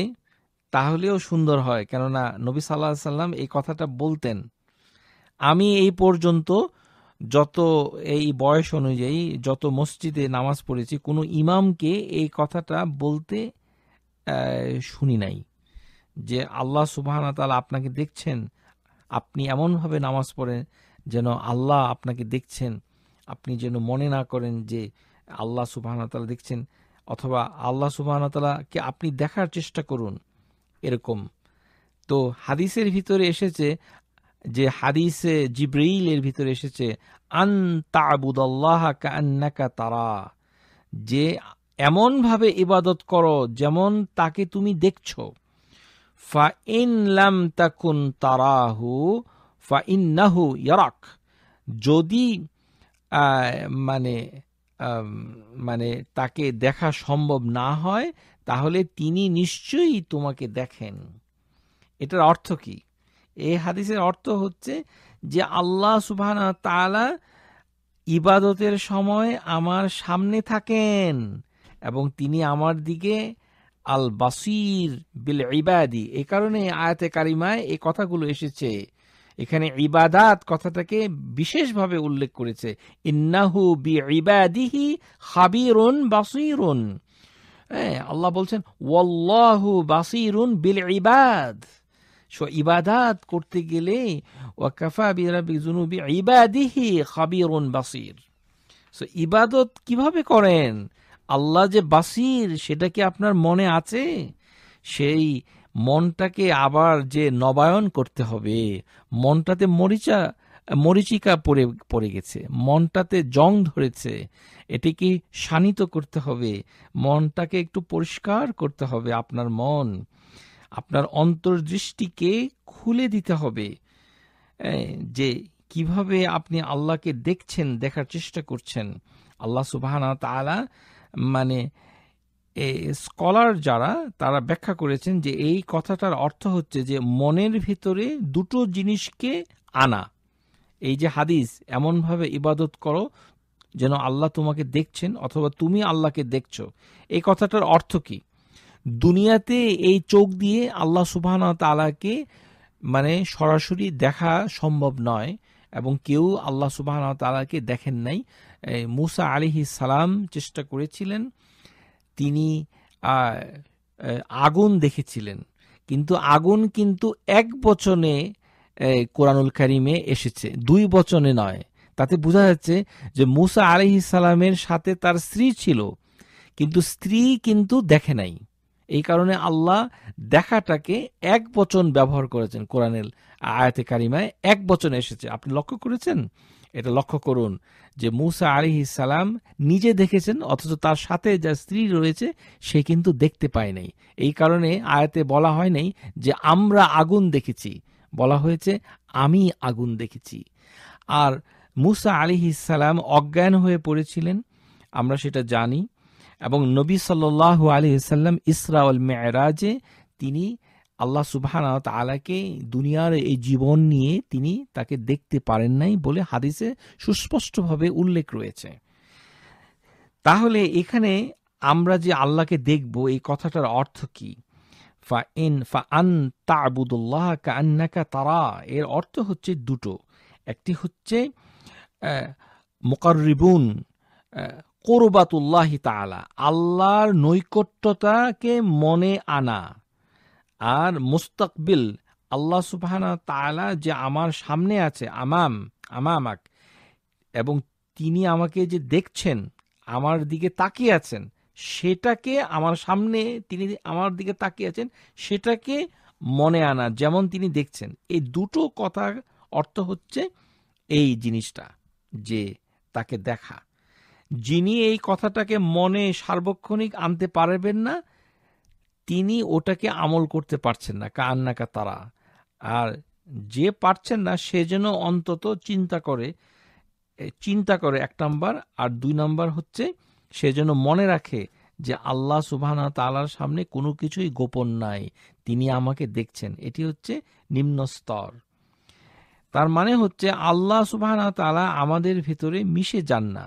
তাহলেও সুন্দর হয় কেননা নবী সাল্লাহ সাল্লাম এই কথাটা বলতেন আমি এই পর্যন্ত যত এই বয়স অনুযায়ী যত মসজিদে নামাজ পড়েছি কোনো ইমামকে এই কথাটা বলতে শুনি নাই যে আল্লাহ সুবাহ তালা আপনাকে দেখছেন আপনি এমনভাবে নামাজ পড়েন যেন আল্লাহ আপনাকে দেখছেন আপনি যেন মনে না করেন যে আল্লাহ সুবাহতালা দেখছেন অথবা আল্লাহ সুবাহতালাকে আপনি দেখার চেষ্টা করুন এরকম তো হাদিসের ভিতরে এসেছে যে হাদিসে জিব্রেইলের ভিতরে এসেছে আন তাবুদাল্লাহ কান্নাকা তারা যে এমনভাবে ইবাদত করো যেমন তাকে তুমি দেখছো তারাহু ফা যদি মানে মানে তাকে দেখা সম্ভব না হয় তাহলে তিনি নিশ্চয়ই তোমাকে দেখেন এটার অর্থ কি এই হাদিসের অর্থ হচ্ছে যে আল্লাহ সুবাহ তালা ইবাদতের সময় আমার সামনে থাকেন এবং তিনি আমার দিকে আল বাসির বিল ইবাদি এ কারণে আয়াতে কারিমায় এই কথাগুলো এসেছে এখানে ইবাদাত কথাটাকে বিশেষভাবে উল্লেখ করেছে ইন্নাহু বি ইবাদিহি খাবিরুন বাসিরুন হ্যাঁ আল্লাহ বলছেন ওয়াল্লাহু বাসিরুন বিল ইবাদ সো ইবাদাত করতে গেলে ওয়াকাফা বি বিরাবি জুনুবি ইবাদিহি খাবিরুন বাসির সো ইবাদত কিভাবে করেন আল্লাহ যে বাসির সেটা কি আপনার মনে আছে সেই মনটাকে আবার যে নবায়ন করতে হবে মনটাতে মরিচা মরিচিকা পড়ে পড়ে গেছে মনটাতে জং ধরেছে এটিকে শানিত করতে হবে মনটাকে একটু পরিষ্কার করতে হবে আপনার মন আপনার অন্তর্দৃষ্টিকে খুলে দিতে হবে যে কিভাবে আপনি আল্লাহকে দেখছেন দেখার চেষ্টা করছেন আল্লাহ সুবাহ মানে স্কলার যারা তারা ব্যাখ্যা করেছেন যে এই কথাটার অর্থ হচ্ছে যে মনের ভিতরে দুটো জিনিসকে আনা এই যে হাদিস এমনভাবে ইবাদত করো যেন আল্লাহ তোমাকে দেখছেন অথবা তুমি আল্লাহকে দেখছো এই কথাটার অর্থ কি দুনিয়াতে এই চোখ দিয়ে আল্লাহ সুবাহ তালাকে মানে সরাসরি দেখা সম্ভব নয় এবং কেউ আল্লাহ সুবাহ তালাকে দেখেন নাই মুসা আলিহি সালাম চেষ্টা করেছিলেন তিনি আগুন দেখেছিলেন কিন্তু আগুন কিন্তু এক বচনে কোরআনুল কারিমে এসেছে দুই বচনে নয় তাতে বোঝা যাচ্ছে যে মুসা আলিহি সালামের সাথে তার স্ত্রী ছিল কিন্তু স্ত্রী কিন্তু দেখে নাই এই কারণে আল্লাহ দেখাটাকে এক বচন ব্যবহার করেছেন কোরআনের আয়াতে কারিমায় এক বচন এসেছে আপনি লক্ষ্য করেছেন এটা লক্ষ্য করুন যে মুসা আলি ইসালাম নিজে দেখেছেন অথচ তার সাথে যা স্ত্রী রয়েছে সে কিন্তু দেখতে পায় নাই এই কারণে আয়াতে বলা হয় নাই যে আমরা আগুন দেখেছি বলা হয়েছে আমি আগুন দেখেছি আর মুসা আলি ইসালাম অজ্ঞান হয়ে পড়েছিলেন আমরা সেটা জানি এবং নবী সাল্লু আলি সাল্লাম ইসরাউল মেয়রাজে তিনি আল্লাহ সুবাহানা তালাকে দুনিয়ার এই জীবন নিয়ে তিনি তাকে দেখতে পারেন নাই বলে হাদিসে সুস্পষ্টভাবে উল্লেখ রয়েছে তাহলে এখানে আমরা যে আল্লাহকে দেখব এই কথাটার অর্থ কি ফা ইন ফা আন তাবুদুল্লাহ কান্নাকা তারা এর অর্থ হচ্ছে দুটো একটি হচ্ছে মোকারিবুন কোরবাতুল্লাহ তালা আল্লাহর নৈকট্যতাকে মনে আনা আর মুস্তাকবিল আল্লাহ সুবাহানা তালা যে আমার সামনে আছে আমাম আমামাক এবং তিনি আমাকে যে দেখছেন আমার দিকে তাকিয়ে আছেন সেটাকে আমার সামনে তিনি আমার দিকে তাকিয়ে আছেন সেটাকে মনে আনা যেমন তিনি দেখছেন এই দুটো কথার অর্থ হচ্ছে এই জিনিসটা যে তাকে দেখা যিনি এই কথাটাকে মনে সার্বক্ষণিক আনতে পারবেন না তিনি ওটাকে আমল করতে পারছেন না কান্নাকা তারা আর যে পারছেন না সে যেন অন্তত চিন্তা করে চিন্তা করে এক নম্বর আর দুই নম্বর হচ্ছে সে যেন মনে রাখে যে আল্লাহ সুবাহানা তালার সামনে কোনো কিছুই গোপন নাই তিনি আমাকে দেখছেন এটি হচ্ছে নিম্ন স্তর তার মানে হচ্ছে আল্লাহ সুবাহানা তালা আমাদের ভিতরে মিশে যান না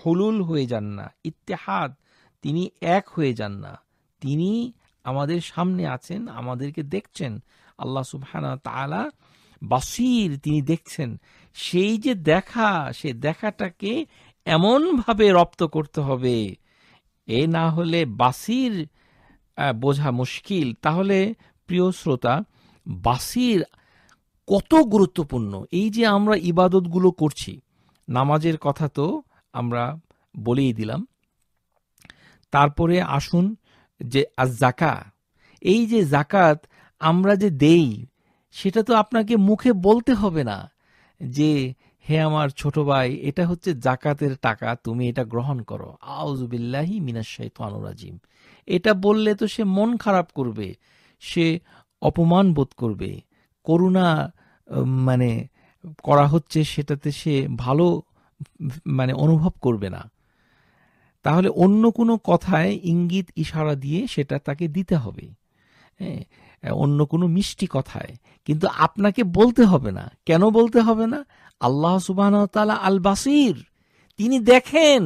হলুল হয়ে যান না ইত্তেহাদ তিনি এক হয়ে যান না তিনি আমাদের সামনে আছেন আমাদেরকে দেখছেন আল্লাহ সুবহানা বাসির তিনি দেখছেন সেই যে দেখা সে দেখাটাকে এমনভাবে রপ্ত করতে হবে এ না হলে বাসির বোঝা মুশকিল তাহলে প্রিয় শ্রোতা বাসির কত গুরুত্বপূর্ণ এই যে আমরা ইবাদতগুলো করছি নামাজের কথা তো আমরা বলেই দিলাম তারপরে আসুন যে আর জাকা এই যে জাকাত আমরা যে দেই সেটা তো আপনাকে মুখে বলতে হবে না যে হে আমার ছোট ভাই এটা হচ্ছে জাকাতের টাকা তুমি এটা গ্রহণ করো আউজুবিল্লাহি মিনাশাই তানুরাজিম এটা বললে তো সে মন খারাপ করবে সে অপমান বোধ করবে করুণা মানে করা হচ্ছে সেটাতে সে ভালো মানে অনুভব করবে না তাহলে অন্য কোনো কথায় ইঙ্গিত ইশারা দিয়ে সেটা তাকে দিতে হবে হ্যাঁ অন্য কোনো মিষ্টি কথায় কিন্তু আপনাকে বলতে হবে না কেন বলতে হবে না আল্লাহ সুবাহ আল বাসির তিনি দেখেন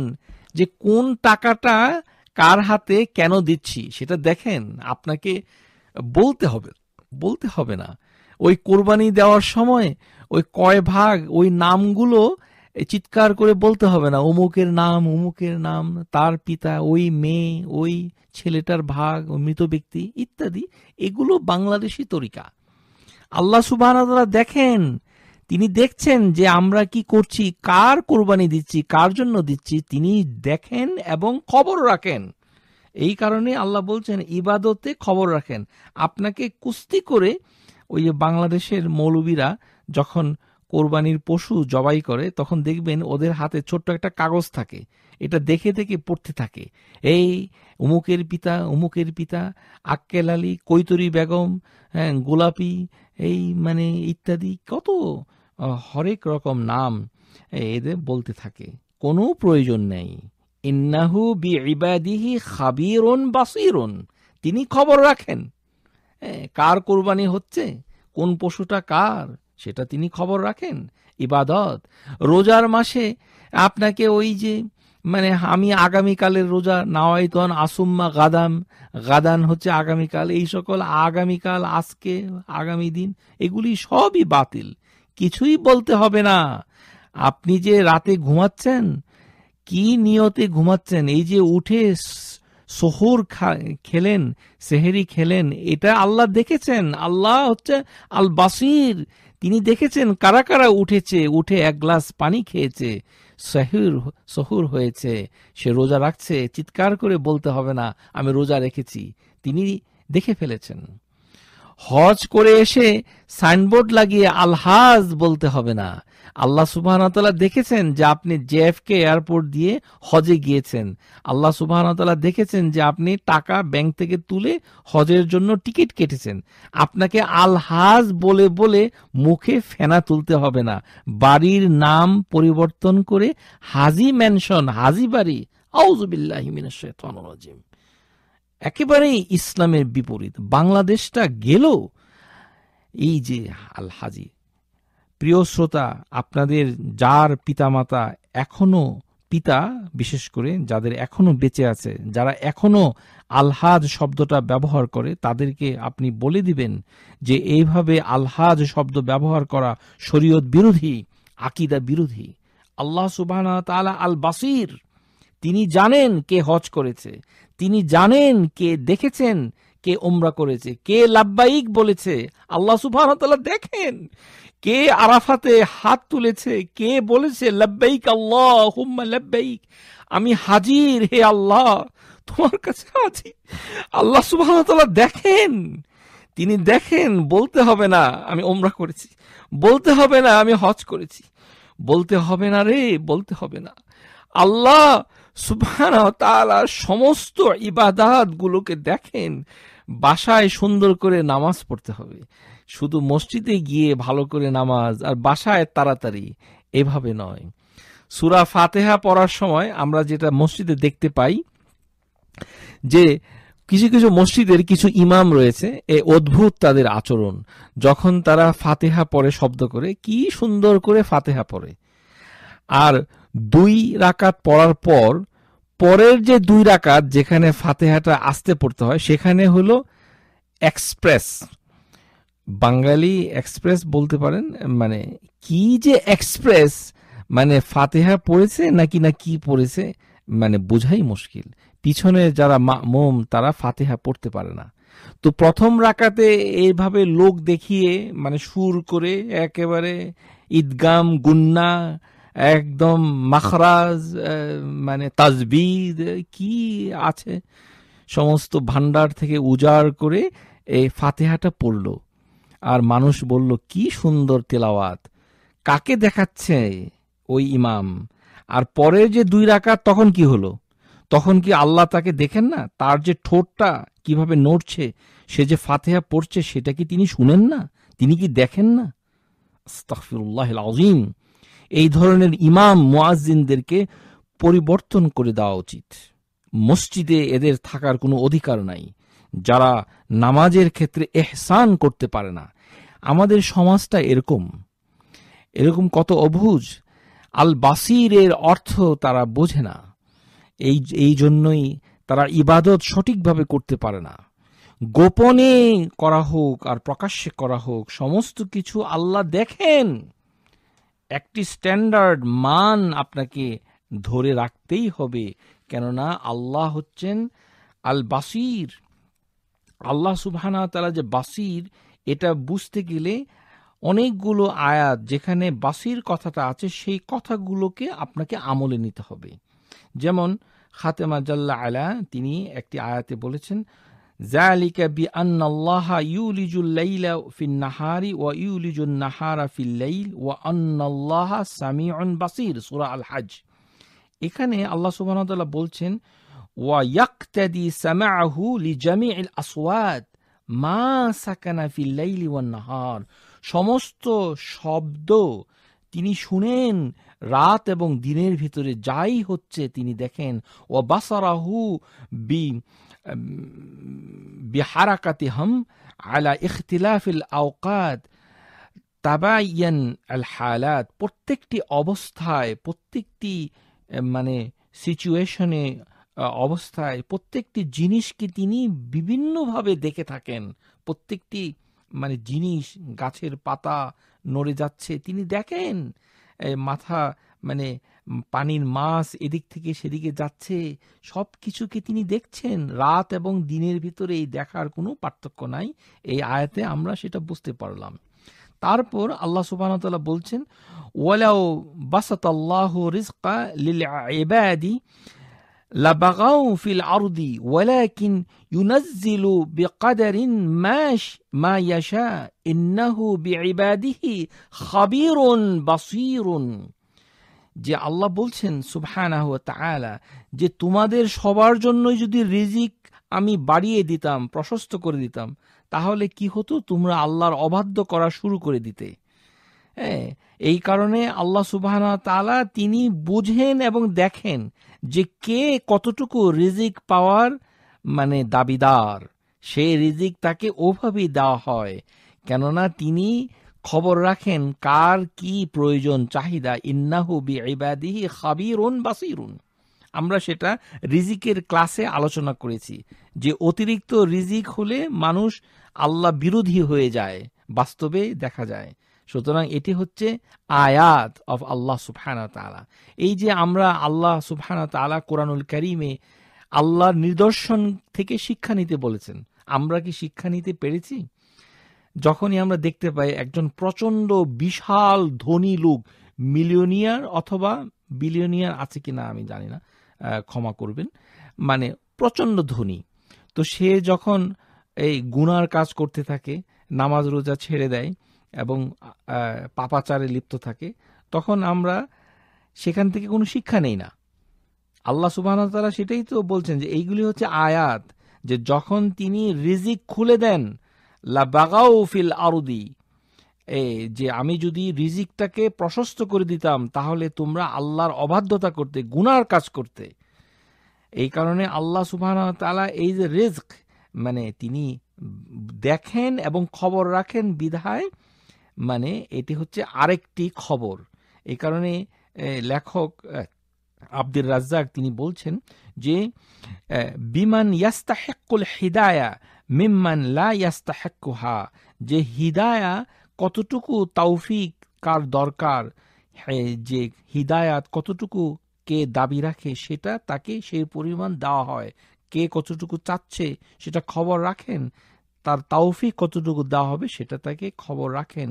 যে কোন টাকাটা কার হাতে কেন দিচ্ছি সেটা দেখেন আপনাকে বলতে হবে বলতে হবে না ওই কোরবানি দেওয়ার সময় ওই কয় ভাগ ওই নামগুলো চিৎকার করে বলতে হবে না অমুকের নাম অমুকের নাম তার পিতা ওই মেয়ে ওই ছেলেটার ভাগ মৃত ব্যক্তি ইত্যাদি এগুলো বাংলাদেশি তরিকা আল্লাহ সুবাহ দেখেন তিনি দেখছেন যে আমরা কি করছি কার কোরবানি দিচ্ছি কার জন্য দিচ্ছি তিনি দেখেন এবং খবর রাখেন এই কারণে আল্লাহ বলছেন ইবাদতে খবর রাখেন আপনাকে কুস্তি করে ওই যে বাংলাদেশের মৌলবীরা যখন কোরবানির পশু জবাই করে তখন দেখবেন ওদের হাতে ছোট্ট একটা কাগজ থাকে এটা দেখে দেখে পড়তে থাকে এই উমুকের পিতা উমুকের পিতা আক্কেল আলী কৈতরি বেগম হ্যাঁ গোলাপি এই মানে ইত্যাদি কত হরেক রকম নাম এদের বলতে থাকে কোনো প্রয়োজন নেই ইন্নাহু বি ইবাদিহি খাবিরন বাসিরন তিনি খবর রাখেন কার কোরবানি হচ্ছে কোন পশুটা কার সেটা তিনি খবর রাখেন ইবাদত রোজার মাসে আপনাকে ওই যে মানে আমি আগামীকালের রোজা নাওয়াইতন আসুম্মা গাদাম গাদান হচ্ছে আগামীকাল এই সকল আগামীকাল আজকে আগামী দিন এগুলি সবই বাতিল কিছুই বলতে হবে না আপনি যে রাতে ঘুমাচ্ছেন কি নিয়তে ঘুমাচ্ছেন এই যে উঠে সহর খেলেন সেহেরি খেলেন এটা আল্লাহ দেখেছেন আল্লাহ হচ্ছে আল বাসির তিনি দেখেছেন কারা কারা উঠেছে উঠে এক গ্লাস পানি খেয়েছে সহুর সহুর হয়েছে সে রোজা রাখছে চিৎকার করে বলতে হবে না আমি রোজা রেখেছি তিনি দেখে ফেলেছেন হজ করে এসে সাইনবোর্ড লাগিয়ে আলহাজ বলতে হবে না আল্লাহ সুবাহতাল্লাহ দেখেছেন যে আপনি জেএফকে এয়ারপোর্ট দিয়ে হজে গিয়েছেন আল্লাহ সুবাহতাল্লাহ দেখেছেন যে আপনি টাকা ব্যাংক থেকে তুলে হজের জন্য টিকিট কেটেছেন আপনাকে আলহাজ বলে বলে মুখে ফেনা তুলতে হবে না বাড়ির নাম পরিবর্তন করে হাজি ম্যানশন হাজি বাড়ি আউজবিল্লাহিমিনাজিম একেবারেই ইসলামের বিপরীত বাংলাদেশটা গেল এই যে আল হাজি প্রিয় শ্রোতা আপনাদের যার পিতামাতা এখনও পিতা বিশেষ করে যাদের এখনো বেঁচে আছে যারা এখনো আলহাজ শব্দটা ব্যবহার করে তাদেরকে আপনি বলে দিবেন যে এইভাবে আলহাজ শব্দ ব্যবহার করা শরীয়ত বিরোধী আকিদা বিরোধী আল্লাহ সুবাহ তালা আল বাসির তিনি জানেন কে হজ করেছে তিনি জানেন কে দেখেছেন কে ওমরা করেছে কে লাব্বাইক বলেছে আল্লাহ সুবাহ দেখেন কে আরাফাতে হাত তুলেছে কে বলেছে লব্বাইক আল্লাহ হুম্মা লব্বাইক আমি হাজির হে আল্লাহ তোমার কাছে আছি আল্লাহ সুবাহ দেখেন তিনি দেখেন বলতে হবে না আমি ওমরা করেছি বলতে হবে না আমি হজ করেছি বলতে হবে না রে বলতে হবে না আল্লাহ সুবহান তাআলা সমস্ত ইবাদাত গুলোকে দেখেন বাসায় সুন্দর করে নামাজ পড়তে হবে শুধু মসজিদে গিয়ে ভালো করে নামাজ আর বাসায় তাড়াতাড়ি এভাবে নয় সুরা ফাতেহা পড়ার সময় আমরা যেটা মসজিদে দেখতে পাই যে কিছু কিছু মসজিদের কিছু ইমাম রয়েছে এ অদ্ভুত তাদের আচরণ যখন তারা ফাতেহা পড়ে শব্দ করে কি সুন্দর করে ফাতেহা পড়ে আর দুই রাকাত পড়ার পর পরের যে দুই রাকাত যেখানে ফাতেহাটা আসতে পড়তে হয় সেখানে হলো এক্সপ্রেস বাঙালি এক্সপ্রেস বলতে পারেন মানে কি যে এক্সপ্রেস মানে ফাতেহা পড়েছে নাকি না কি পড়েছে মানে বোঝাই মুশকিল পিছনে যারা মোম তারা ফাতেহা পড়তে পারে না তো প্রথম রাকাতে এইভাবে লোক দেখিয়ে মানে সুর করে একেবারে ঈদগাম গুন্না একদম মাখরাজ মানে তাজবিদ কি আছে সমস্ত ভান্ডার থেকে উজাড় করে এই ফাতেহাটা পড়লো আর মানুষ বলল কি সুন্দর তেলাওয়াত কাকে দেখাচ্ছে ওই ইমাম আর পরের যে দুই রাকাত তখন কি হলো তখন কি আল্লাহ তাকে দেখেন না তার যে ঠোঁটটা কিভাবে নড়ছে সে যে ফাতেহা পড়ছে সেটা কি তিনি শুনেন না তিনি কি দেখেন না আজিম এই ধরনের ইমাম মোয়াজিনদেরকে পরিবর্তন করে দেওয়া উচিত মসজিদে এদের থাকার কোনো অধিকার নাই যারা নামাজের ক্ষেত্রে এহসান করতে পারে না আমাদের সমাজটা এরকম এরকম কত অভুজ আল বাসিরের অর্থ তারা বোঝে না এই এই জন্যই তারা ইবাদত সঠিকভাবে করতে পারে না গোপনে করা হোক আর প্রকাশ্যে করা হোক সমস্ত কিছু আল্লাহ দেখেন একটি স্ট্যান্ডার্ড মান আপনাকে ধরে রাখতেই হবে কেননা আল্লাহ হচ্ছেন আল বাসির আল্লাহ সুবহানা তারা যে বাসির এটা বুঝতে গেলে অনেকগুলো আয়াত যেখানে বাসির কথাটা আছে সেই কথাগুলোকে আপনাকে আমলে নিতে হবে যেমন খাতেমা জাল্লা আলা তিনি একটি আয়াতে বলেছেন জালিকা বি আন্নাল্লাহা ইউলিজুল লাইলা ফিন নাহারি ওয়া ইউলিজুন নাহারা ফিল লাইল ওয়া আন্নাল্লাহ সামিউন বাসির সূরা আল হাজ এখানে আল্লাহ সুবহানাহু ওয়া তাআলা বলছেন ويقتدي سمعه لجميع الأصوات ما سكن في الليل والنهار সমস্ত শব্দ তিনি শুনেন রাত এবং দিনের ভিতরে যাই হচ্ছে তিনি দেখেন ও বাসারাহু বি বিহারাকাতি হম আলা ইখতিলাফিল আওকাত তাবাইয়ান আল হালাত প্রত্যেকটি অবস্থায় প্রত্যেকটি মানে সিচুয়েশনে অবস্থায় প্রত্যেকটি জিনিসকে তিনি বিভিন্নভাবে দেখে থাকেন প্রত্যেকটি মানে জিনিস গাছের পাতা নড়ে যাচ্ছে তিনি দেখেন মাথা মানে পানির মাছ এদিক থেকে সেদিকে যাচ্ছে সব কিছুকে তিনি দেখছেন রাত এবং দিনের ভিতরে এই দেখার কোনো পার্থক্য নাই এই আয়াতে আমরা সেটা বুঝতে পারলাম তারপর আল্লাহ সুবাহতাল্লাহ বলছেন ওয়ালাও বাসাত আল্লাহ রিস্কা লিল এবাদি لبغوا في الأرض ولكن ينزل بقدر ما, ما يشاء إنه بعباده خبير بصير যে আল্লাহ বলছেন সুবহানাহ তাআলা যে তোমাদের সবার জন্য যদি রিজিক আমি বাড়িয়ে দিতাম প্রশস্ত করে দিতাম তাহলে কি হতো তোমরা আল্লাহর অবাধ্য করা শুরু করে দিতে হ্যাঁ এই কারণে আল্লাহ সুবাহ তাআলা তিনি বুঝেন এবং দেখেন যে কে কতটুকু রিজিক পাওয়ার মানে দাবিদার সে রিজিক তাকে ওভাবেই দেওয়া হয় কেননা তিনি খবর রাখেন কার কি প্রয়োজন চাহিদা ইন্নাহু বি খাবিরুন বাসিরুন আমরা সেটা রিজিকের ক্লাসে আলোচনা করেছি যে অতিরিক্ত রিজিক হলে মানুষ আল্লাহ বিরোধী হয়ে যায় বাস্তবে দেখা যায় সুতরাং এটি হচ্ছে আয়াত অফ আল্লাহ সুবহানা তালা এই যে আমরা আল্লাহ সুবহানা তালা কোরআনুল করিমে আল্লাহর নিদর্শন থেকে শিক্ষা নিতে বলেছেন আমরা কি শিক্ষা নিতে পেরেছি যখনই আমরা দেখতে পাই একজন প্রচণ্ড বিশাল ধনী লোক মিলিয়নিয়ার অথবা বিলিয়নিয়ার আছে কি না আমি জানি না ক্ষমা করবেন মানে প্রচণ্ড ধনী তো সে যখন এই গুনার কাজ করতে থাকে নামাজ রোজা ছেড়ে দেয় এবং পাপাচারে লিপ্ত থাকে তখন আমরা সেখান থেকে কোনো শিক্ষা নেই না আল্লাহ তারা সেটাই তো বলছেন যে এইগুলি হচ্ছে আয়াত যে যখন তিনি রিজিক খুলে দেন লা বাগাও ফিল আরুদি এ যে আমি যদি রিজিকটাকে প্রশস্ত করে দিতাম তাহলে তোমরা আল্লাহর অবাধ্যতা করতে গুনার কাজ করতে এই কারণে আল্লাহ সুবাহ তালা এই যে রিস্ক মানে তিনি দেখেন এবং খবর রাখেন বিধায় মানে এটি হচ্ছে আরেকটি খবর এই কারণে লেখক আব্দুর রাজ্জাক তিনি বলছেন যে বিমান ইয়াস্তাহেকুল হিদায়া মিম্মান লা হা যে হিদায়া কতটুকু তৌফিক কার দরকার যে হিদায়াত কতটুকু কে দাবি রাখে সেটা তাকে সেই পরিমাণ দেওয়া হয় কে কতটুকু চাচ্ছে সেটা খবর রাখেন তার তাওফি কতটুকু দেওয়া হবে সেটা তাকে খবর রাখেন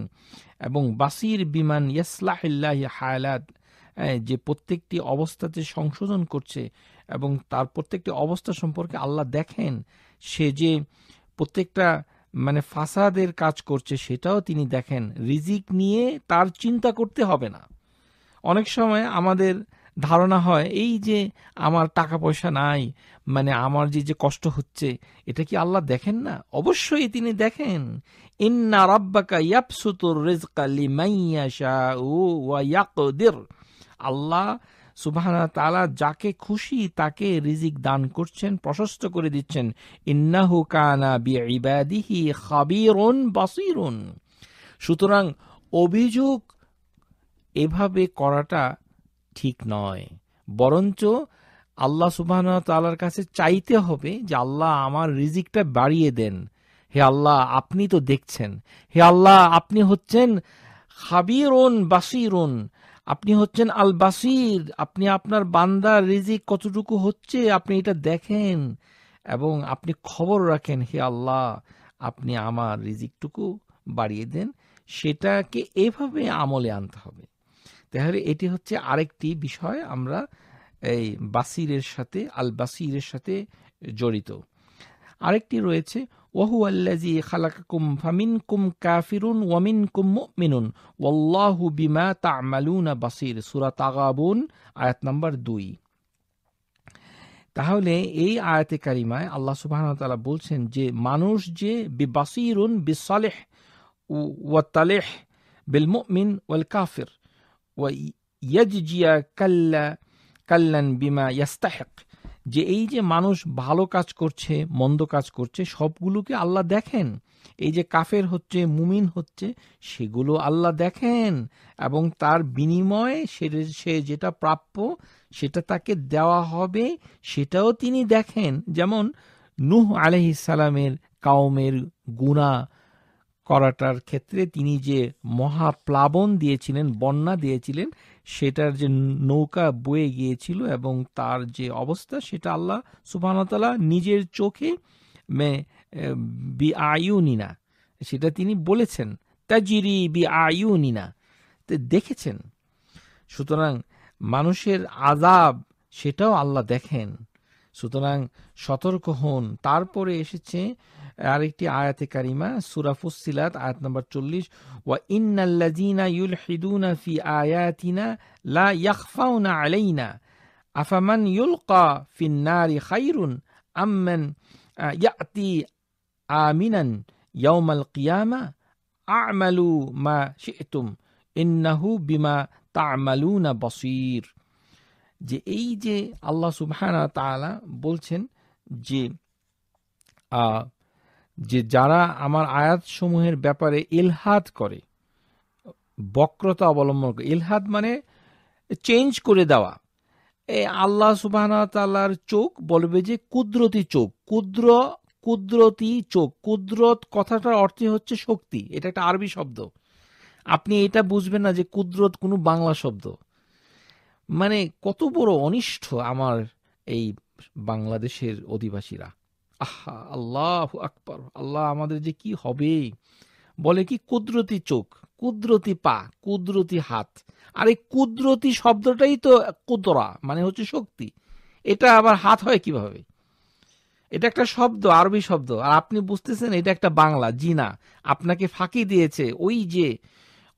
এবং বাসির বিমান ইয়াসলাহিল্লাহি হায়ালাত হ্যাঁ, যে প্রত্যেকটি অবস্থাতে সংশোধন করছে এবং তার প্রত্যেকটি অবস্থা সম্পর্কে আল্লাহ দেখেন সে যে প্রত্যেকটা মানে ফাসাদের কাজ করছে সেটাও তিনি দেখেন রিজিক নিয়ে তার চিন্তা করতে হবে না অনেক সময় আমাদের ধারণা হয় এই যে আমার টাকা পয়সা নাই মানে আমার যে যে কষ্ট হচ্ছে এটা কি আল্লাহ দেখেন না অবশ্যই তিনি দেখেন ইন্না রাব্বাকা ইয়াবসুতুর রিজকা লিমাইয়াশাউ ওয়া ইয়াকদির আল্লাহ সুবহানা তালা যাকে খুশি তাকে রিজিক দান করছেন প্রশস্ত করে দিচ্ছেন ইন্নাহু কানা বিইবাদিহি খাবিরুন বাসিরুন সুতরাং অভিযোগ এভাবে করাটা ঠিক নয় বরঞ্চ আল্লাহ সুবাহ তালার কাছে চাইতে হবে যে আল্লাহ আমার রিজিকটা বাড়িয়ে দেন হে আল্লাহ আপনি তো দেখছেন হে আল্লাহ আপনি হচ্ছেন খাবিরুন বাসিরুন আপনি হচ্ছেন আল বাসির আপনি আপনার বান্দার রিজিক কতটুকু হচ্ছে আপনি এটা দেখেন এবং আপনি খবর রাখেন হে আল্লাহ আপনি আমার রিজিকটুকু বাড়িয়ে দেন সেটাকে এভাবে আমলে আনতে হবে তাহলে এটি হচ্ছে আরেকটি বিষয় আমরা এই বাসিরের সাথে আল বাসিরের সাথে জড়িত আরেকটি রয়েছে ওহু আল্লাজি খালাকুম ফামিন কুম কাফিরুন ওয়ামিন কুম মিনুন ওল্লাহু বিমা তামালুনা বাসির সুরা তাগাবুন আয়াত নাম্বার দুই তাহলে এই আয়াতে কারিমায় আল্লাহ সুবাহ তালা বলছেন যে মানুষ যে বিবাসিরুন বিসালেহ ওয়াতালেহ বিল মুমিন ওয়াল কাফির ইয়াজজিয়া কাল্লা কাল্লান বিমা ইয়াস্তাহেক যে এই যে মানুষ ভালো কাজ করছে মন্দ কাজ করছে সবগুলোকে আল্লাহ দেখেন এই যে কাফের হচ্ছে মুমিন হচ্ছে সেগুলো আল্লাহ দেখেন এবং তার বিনিময়ে সে যেটা প্রাপ্য সেটা তাকে দেওয়া হবে সেটাও তিনি দেখেন যেমন নুহ আলহিসালামের কাউমের গুণা করাটার ক্ষেত্রে তিনি যে মহাপ্লাবন দিয়েছিলেন বন্যা দিয়েছিলেন সেটার যে নৌকা বয়ে গিয়েছিল এবং তার যে অবস্থা সেটা আল্লাহ সুবাহতালা নিজের চোখে বি আয়ুনিনা সেটা তিনি বলেছেন তাজিরি বি আয়ুনিনা তো দেখেছেন সুতরাং মানুষের আজাব সেটাও আল্লাহ দেখেন সুতরাং সতর্ক হন তারপরে এসেছে আরেকটি আয়াতে কারিমা সুরা ফুসিলাত আয়াত নম্বর চল্লিশ ওয়া ইন্নাল্লাযীনা ইউলহিদুনা ফি আয়াতিনা লা ইয়াখফাউনা আলাইনা আফামান ইউলকা ফিন নারি খাইরুন আম্মান ইয়াতি আমিনান ইয়াউমাল কিয়ামা আ'মালু মা শি'তুম ইন্নাহু বিমা তা'মালুনা বাসীর যে এই যে আল্লাহ সুবহানাহু ওয়া তাআলা বলছেন যে যে যারা আমার আয়াতসমূহের ব্যাপারে ইলহাদ করে বক্রতা অবলম্বন করে ইলহাদ মানে চেঞ্জ করে দেওয়া এই আল্লাহ সুবাহ তাল্লার চোখ বলবে যে কুদরতি চোখ কুদ্র কুদরতি চোখ কুদরত কথাটার অর্থে হচ্ছে শক্তি এটা একটা আরবি শব্দ আপনি এটা বুঝবেন না যে কুদরত কোনো বাংলা শব্দ মানে কত বড় অনিষ্ঠ আমার এই বাংলাদেশের অধিবাসীরা আহা আল্লাহ আকবর আল্লাহ আমাদের যে কি হবে বলে কি কুদরতি চোখ কুদরতি পা কুদরতি হাত আর এই কুদরতি শব্দটাই তো কুদরা মানে হচ্ছে শক্তি এটা আবার হাত হয় কিভাবে এটা একটা শব্দ আরবি শব্দ আর আপনি বুঝতেছেন এটা একটা বাংলা জিনা আপনাকে ফাঁকি দিয়েছে ওই যে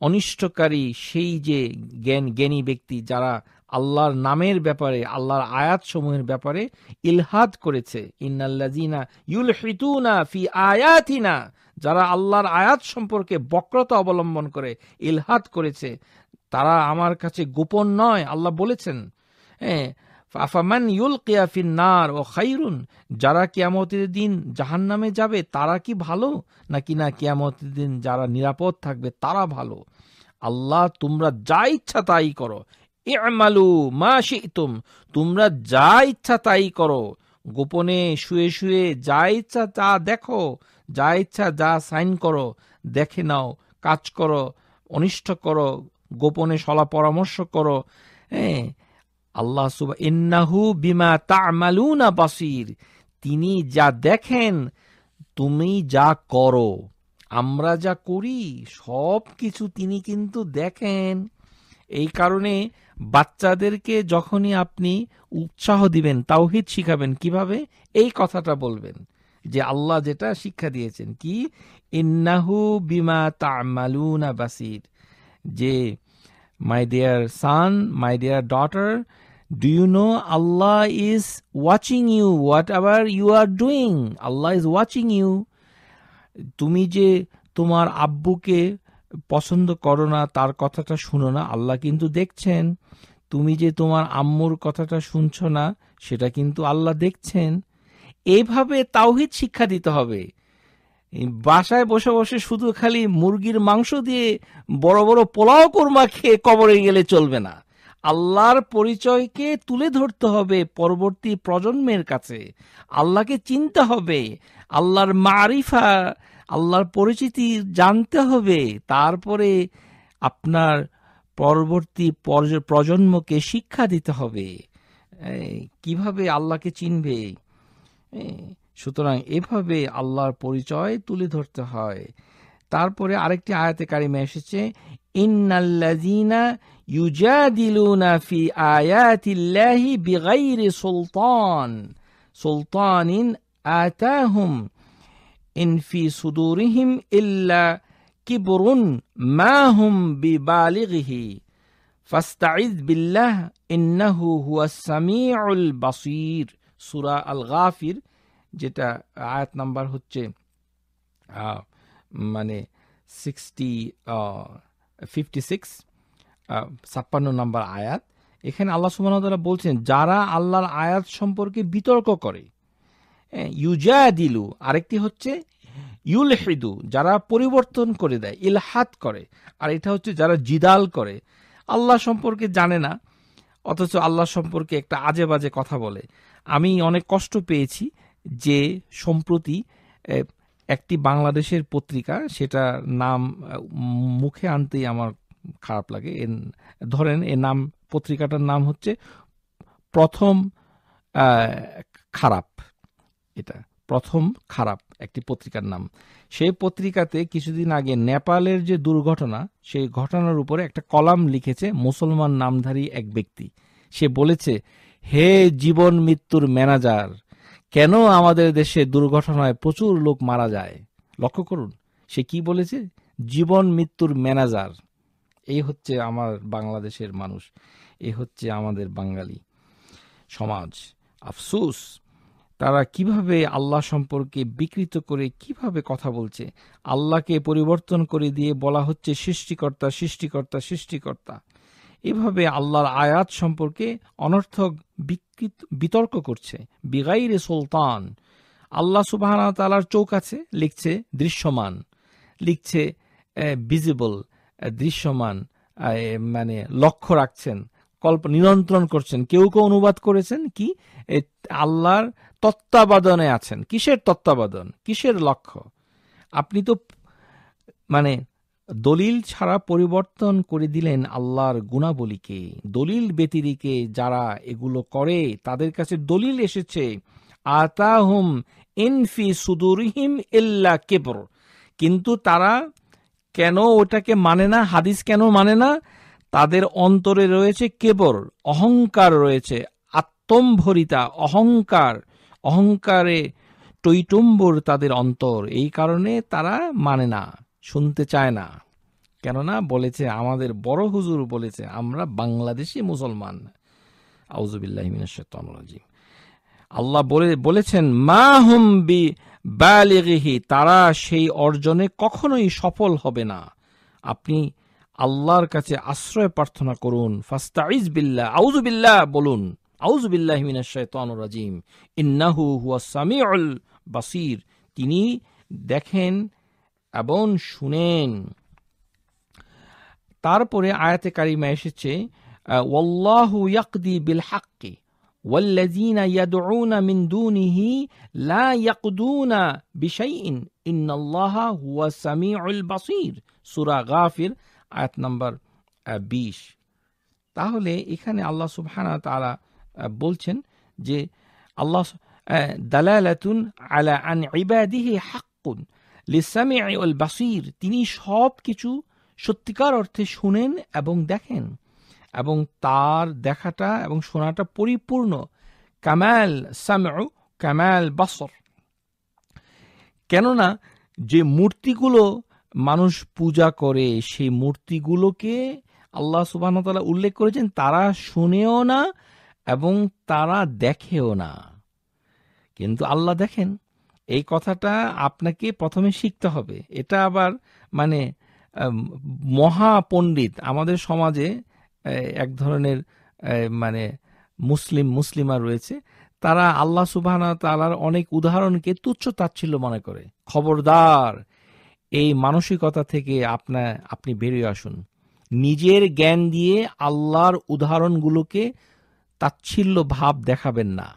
অনিষ্টকারী সেই যে জ্ঞান জ্ঞানী ব্যক্তি যারা আল্লাহর নামের ব্যাপারে আল্লাহর আয়াত সমূহের ব্যাপারে ইলহাদ করেছে ইন্নাল্লাজিনা ইউল হিতুনা ফি আয়াতিনা যারা আল্লাহর আয়াত সম্পর্কে বক্রতা অবলম্বন করে ইলহাদ করেছে তারা আমার কাছে গোপন নয় আল্লাহ বলেছেন হ্যাঁ আফামান ইউল কিয়াফিন নার ও খাইরুন যারা কিয়ামতের দিন জাহান নামে যাবে তারা কি ভালো নাকি না কিয়ামতের দিন যারা নিরাপদ থাকবে তারা ভালো আল্লাহ তোমরা যা ইচ্ছা তাই করো ইমালু মা শিতুম তোমরা যা ইচ্ছা তাই করো গোপনে শুয়ে শুয়ে যা ইচ্ছা তা দেখো যা ইচ্ছা যা সাইন করো দেখে নাও কাজ করো অনিষ্ট করো গোপনে সলা পরামর্শ করো হ্যাঁ আল্লাহ সুবা ইন্নাহু বিমা তামালুনা বাসির তিনি যা দেখেন তুমি যা করো আমরা যা করি সব কিছু তিনি কিন্তু দেখেন এই কারণে বাচ্চাদেরকে যখনই আপনি উৎসাহ দিবেন তাওহিদ শিখাবেন কিভাবে এই কথাটা বলবেন যে আল্লাহ যেটা শিক্ষা দিয়েছেন কি ইন্নাহু বিমা তামালুনা বাসির যে my dear son my dear daughter do you know Allah is watching you whatever you are doing Allah is watching you তুমি যে তোমার আব্বুকে পছন্দ করো না তার কথাটা শুনো না আল্লাহ কিন্তু দেখছেন তুমি যে তোমার আম্মুর কথাটা শুনছ না সেটা কিন্তু আল্লাহ দেখছেন এভাবে তাওহিদ শিক্ষা দিতে হবে বাসায় বসে বসে শুধু খালি মুরগির মাংস দিয়ে বড় বড় পোলাও কোরমা খেয়ে কবরে গেলে চলবে না আল্লাহর পরিচয়কে তুলে ধরতে হবে পরবর্তী প্রজন্মের কাছে আল্লাহকে চিনতে হবে আল্লাহর মারিফা আল্লাহর পরিচিতি জানতে হবে তারপরে আপনার পরবর্তী প্রজন্মকে শিক্ষা দিতে হবে কিভাবে আল্লাহকে চিনবে সুতরাং এভাবে আল্লাহর পরিচয় তুলে ধরতে হয় তারপরে আরেকটি আয়াতে কারিমে এসেছে ইন্নাল্লাযীনা ইউজাদিলুনা ফি আয়াতিল্লাহি বিগাইরি সুলতান সুলতানিন আতাহুম ইনফি সুদুরিহিম ইল্লা বরুন মা হুম বি বিবালিগহি ফাস্তাঈদ বিল্লাহ ইন্নাহু হুয়া সামি আল বাসির সুরা আল গাফির যেটা আয়াত নাম্বার হচ্ছে মানে সিক্সটি ফিফটি সিক্স ছাপ্পান্ন নাম্বার আয়াত এখানে আল্লাহ সুবাহতালা বলছেন যারা আল্লাহর আয়াত সম্পর্কে বিতর্ক করে হ্যাঁ, ইউজাদিলু আরেকটি হচ্ছে ইউলহিদু যারা পরিবর্তন করে দেয় ইলহাত করে আর এটা হচ্ছে যারা জিদাল করে আল্লাহ সম্পর্কে জানে না অথচ আল্লাহ সম্পর্কে একটা আজে বাজে কথা বলে আমি অনেক কষ্ট পেয়েছি যে সম্প্রতি একটি বাংলাদেশের পত্রিকা সেটা নাম মুখে আনতেই আমার খারাপ লাগে এর ধরেন এ নাম পত্রিকাটার নাম হচ্ছে প্রথম খারাপ এটা প্রথম খারাপ একটি পত্রিকার নাম সেই পত্রিকাতে কিছুদিন আগে নেপালের যে দুর্ঘটনা সেই ঘটনার উপরে একটা কলাম লিখেছে মুসলমান নামধারী এক ব্যক্তি সে বলেছে হে জীবন মৃত্যুর ম্যানেজার কেন আমাদের দেশে দুর্ঘটনায় প্রচুর লোক মারা যায় লক্ষ্য করুন সে কি বলেছে জীবন মৃত্যুর ম্যানেজার এই হচ্ছে আমার বাংলাদেশের মানুষ এ হচ্ছে আমাদের বাঙালি সমাজ আফসুস তারা কিভাবে আল্লাহ সম্পর্কে বিকৃত করে কিভাবে কথা বলছে আল্লাহকে পরিবর্তন করে দিয়ে বলা হচ্ছে সৃষ্টিকর্তা সৃষ্টিকর্তা সৃষ্টিকর্তা এভাবে আল্লাহর আয়াত সম্পর্কে অনর্থক বিকৃত বিতর্ক করছে বিগাইরে সুলতান আল্লাহ সুবাহানা তালার চোখ আছে লিখছে দৃশ্যমান লিখছে ভিজিবল দৃশ্যমান মানে লক্ষ্য রাখছেন কল্প নিয়ন্ত্রণ করছেন কেউ কেউ অনুবাদ করেছেন কি আল্লাহর তত্ত্বাবধানে আছেন কিসের তত্ত্বাবধান কিসের লক্ষ্য আপনি তো মানে দলিল ছাড়া পরিবর্তন করে দিলেন আল্লাহর গুণাবলীকে দলিল ব্যতিরিকে যারা এগুলো করে তাদের কাছে দলিল এসেছে আতাহুম ইনফি সুদুরহিম ইল্লা কেবর কিন্তু তারা কেন ওটাকে মানে না হাদিস কেন মানে না তাদের অন্তরে রয়েছে কেবর অহংকার রয়েছে আত্মম্ভরিতা অহংকার অহংকারে টৈটম্বর তাদের অন্তর এই কারণে তারা মানে না শুনতে চায় না কেননা বলেছে আমাদের বড় হুজুর বলেছে আমরা বাংলাদেশি মুসলমান আউজুবিল্লাহিমিনাজিম আল্লাহ বলে বলেছেন মা হুম বি বালিগিহি তারা সেই অর্জনে কখনোই সফল হবে না আপনি আল্লাহর কাছে আশ্রয় প্রার্থনা করুন ফাস্তাইজ বিল্লা আউজুবিল্লাহ বলুন আউজ রাজিম ইন্নাহু হুয়া আল বাসির তিনি দেখেন এবং শুনেন তারপরে আয়াতে কারিমা এসেছে ওয়াল্লাহু ইয়াকদি বিল হাক্কি والذين يدعون من دونه لا يقدون بشيء إن الله هو السميع البصير সুরা গাফির আয়াত নম্বর বিশ তাহলে এখানে আল্লাহ সুবহানা তালা বলছেন যে আল্লাহ দালালাতুন আলা আন ইবাদিহি হাক্কুন লিসামি ওয়াল বাসির তিনি সব কিছু সত্যিকার অর্থে শুনেন এবং দেখেন এবং তার দেখাটা এবং শোনাটা পরিপূর্ণ কামাল সামউ কামাল বাসর কেননা যে মূর্তিগুলো মানুষ পূজা করে সেই মূর্তিগুলোকে আল্লাহ সুবাহ উল্লেখ করেছেন তারা শুনেও না এবং তারা দেখেও না কিন্তু আল্লাহ দেখেন এই কথাটা আপনাকে প্রথমে শিখতে হবে এটা আবার মানে মহাপণ্ডিত আমাদের সমাজে এক ধরনের মানে মুসলিম মুসলিমা রয়েছে তারা আল্লাহ সুবাহ তালার অনেক উদাহরণকে তুচ্ছ তাচ্ছিল্য মনে করে খবরদার এই মানসিকতা থেকে আপনার আপনি বেরিয়ে আসুন নিজের জ্ঞান দিয়ে আল্লাহর উদাহরণগুলোকে তাচ্ছিল্য ভাব দেখাবেন না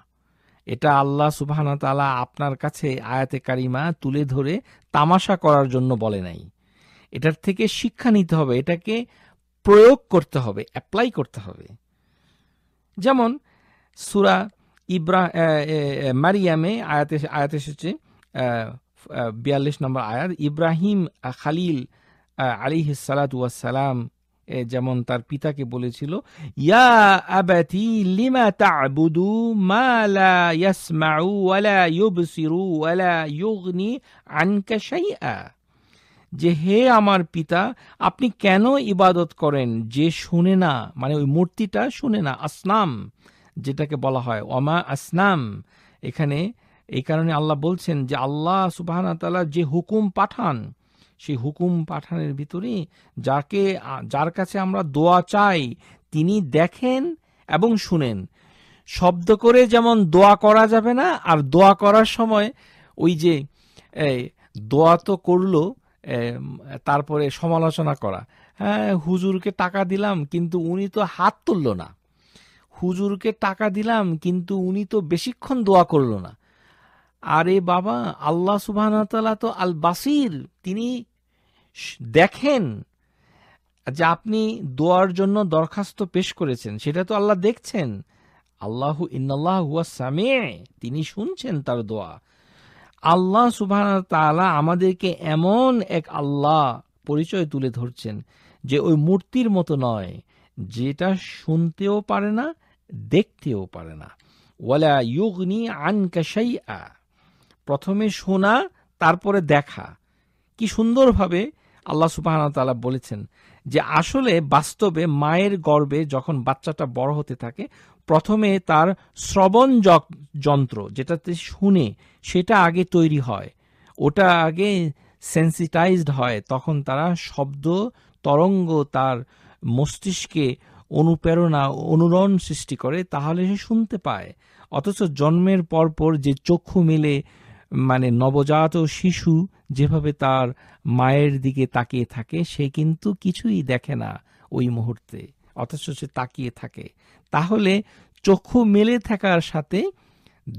এটা আল্লাহ সুবাহানা তালা আপনার কাছে আয়াতে কারিমা তুলে ধরে তামাশা করার জন্য বলে নাই এটার থেকে শিক্ষা নিতে হবে এটাকে প্রয়োগ করতে হবে অ্যাপ্লাই করতে হবে যেমন সুরা ইব্রা মারিয়ামে আয়াতে আয়াত এসেছে বিয়াল্লিশ নম্বর আয়াত ইব্রাহিম খালিল আলিহ সালাত সালাম যেমন তার পিতাকে বলেছিল ইয়া আবাতি লিমা তা'বুদু মা লা ইয়াসমাউ ওয়া লা ইউবসিরু ওয়া লা ইউগনি আনকা শাইআ যে হে আমার পিতা আপনি কেন ইবাদত করেন যে শুনে না মানে ওই মূর্তিটা শুনে না আসনাম যেটাকে বলা হয় অমা আসনাম এখানে এই কারণে আল্লাহ বলছেন যে আল্লাহ সুবাহ যে হুকুম পাঠান সেই হুকুম পাঠানের ভিতরে যাকে যার কাছে আমরা দোয়া চাই তিনি দেখেন এবং শুনেন শব্দ করে যেমন দোয়া করা যাবে না আর দোয়া করার সময় ওই যে দোয়া তো করলো তারপরে সমালোচনা করা হ্যাঁ হুজুরকে টাকা দিলাম কিন্তু উনি তো হাত তুলল না হুজুরকে টাকা দিলাম কিন্তু উনি তো বেশিক্ষণ দোয়া করলো না আরে বাবা আল্লাহ সুবাহ তো আল বাসির তিনি দেখেন যে আপনি দোয়ার জন্য দরখাস্ত পেশ করেছেন সেটা তো আল্লাহ দেখছেন আল্লাহ ইন্নাল্লাহ তিনি শুনছেন তার দোয়া আল্লাহ সুবাহ তালা আমাদেরকে এমন এক আল্লাহ পরিচয় তুলে ধরছেন যে ওই মূর্তির মতো নয় যেটা শুনতেও পারে না দেখতেও পারে না ওয়ালা ইউগনি আনকা শাইআ প্রথমে শোনা তারপরে দেখা কি সুন্দরভাবে আল্লাহ সুবাহতালা বলেছেন যে আসলে বাস্তবে মায়ের গর্বে যখন বাচ্চাটা বড় হতে থাকে প্রথমে তার শ্রবণ যন্ত্র যেটাতে শুনে সেটা আগে তৈরি হয় ওটা আগে সেন্সিটাইজড হয় তখন তারা শব্দ তরঙ্গ তার মস্তিষ্কে অনুপ্রেরণা অনুরণ সৃষ্টি করে তাহলে সে শুনতে পায় অথচ জন্মের পরপর যে চক্ষু মিলে মানে নবজাত শিশু যেভাবে তার মায়ের দিকে তাকিয়ে থাকে সে কিন্তু কিছুই দেখে না ওই মুহূর্তে অথচ সে তাকিয়ে থাকে তাহলে চক্ষু মেলে থাকার সাথে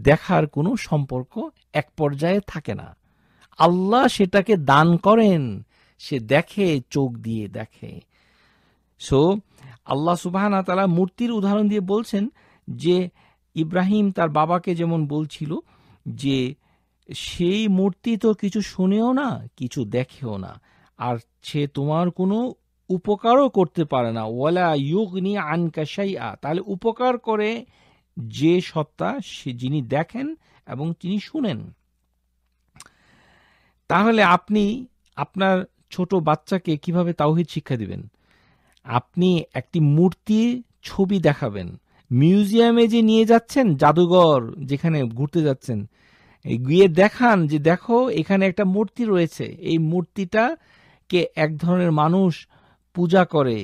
দেখার কোনো সম্পর্ক এক পর্যায়ে থাকে না আল্লাহ সেটাকে দান করেন সে দেখে চোখ দিয়ে দেখে সো আল্লাহ সুবাহানা তালা মূর্তির উদাহরণ দিয়ে বলছেন যে ইব্রাহিম তার বাবাকে যেমন বলছিল যে সেই মূর্তি তো কিছু শুনেও না কিছু দেখেও না আর সে তোমার কোনো উপকারও করতে পারে না ওয়ালা ইউগনি আনকাশাই আ তাহলে উপকার করে যে সত্তা সে যিনি দেখেন এবং তিনি শুনেন তাহলে আপনি আপনার ছোট বাচ্চাকে কিভাবে তাওহিদ শিক্ষা দিবেন আপনি একটি মূর্তি ছবি দেখাবেন মিউজিয়ামে যে নিয়ে যাচ্ছেন জাদুঘর যেখানে ঘুরতে যাচ্ছেন গিয়ে দেখান যে দেখো এখানে একটা মূর্তি রয়েছে এই মূর্তিটাকে এক ধরনের মানুষ পূজা করে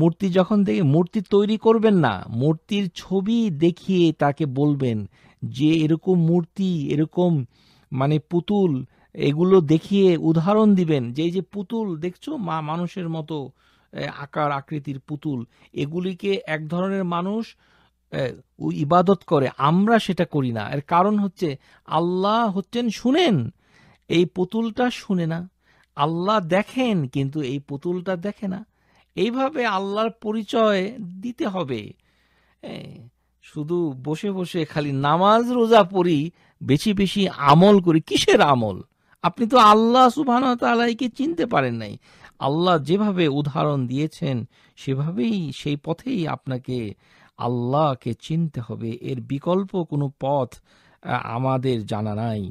মূর্তি যখন দেখে মূর্তি তৈরি করবেন না মূর্তির ছবি দেখিয়ে তাকে বলবেন যে এরকম মূর্তি এরকম মানে পুতুল এগুলো দেখিয়ে উদাহরণ দিবেন যে এই যে পুতুল দেখছো মা মানুষের মতো আকার আকৃতির পুতুল এগুলিকে এক ধরনের মানুষ ইবাদত করে আমরা সেটা করি না এর কারণ হচ্ছে আল্লাহ হচ্ছেন শুনেন এই পুতুলটা শুনে না আল্লাহ দেখেন কিন্তু এই পুতুলটা দেখে না এইভাবে আল্লাহর পরিচয় দিতে হবে শুধু বসে বসে খালি নামাজ রোজা পড়ি বেশি বেশি আমল করি কিসের আমল আপনি তো আল্লাহ সুবাহ তালাইকে চিনতে পারেন নাই আল্লাহ যেভাবে উদাহরণ দিয়েছেন সেভাবেই সেই পথেই আপনাকে আল্লাহকে চিনতে হবে এর বিকল্প কোনো পথ আমাদের জানা নাই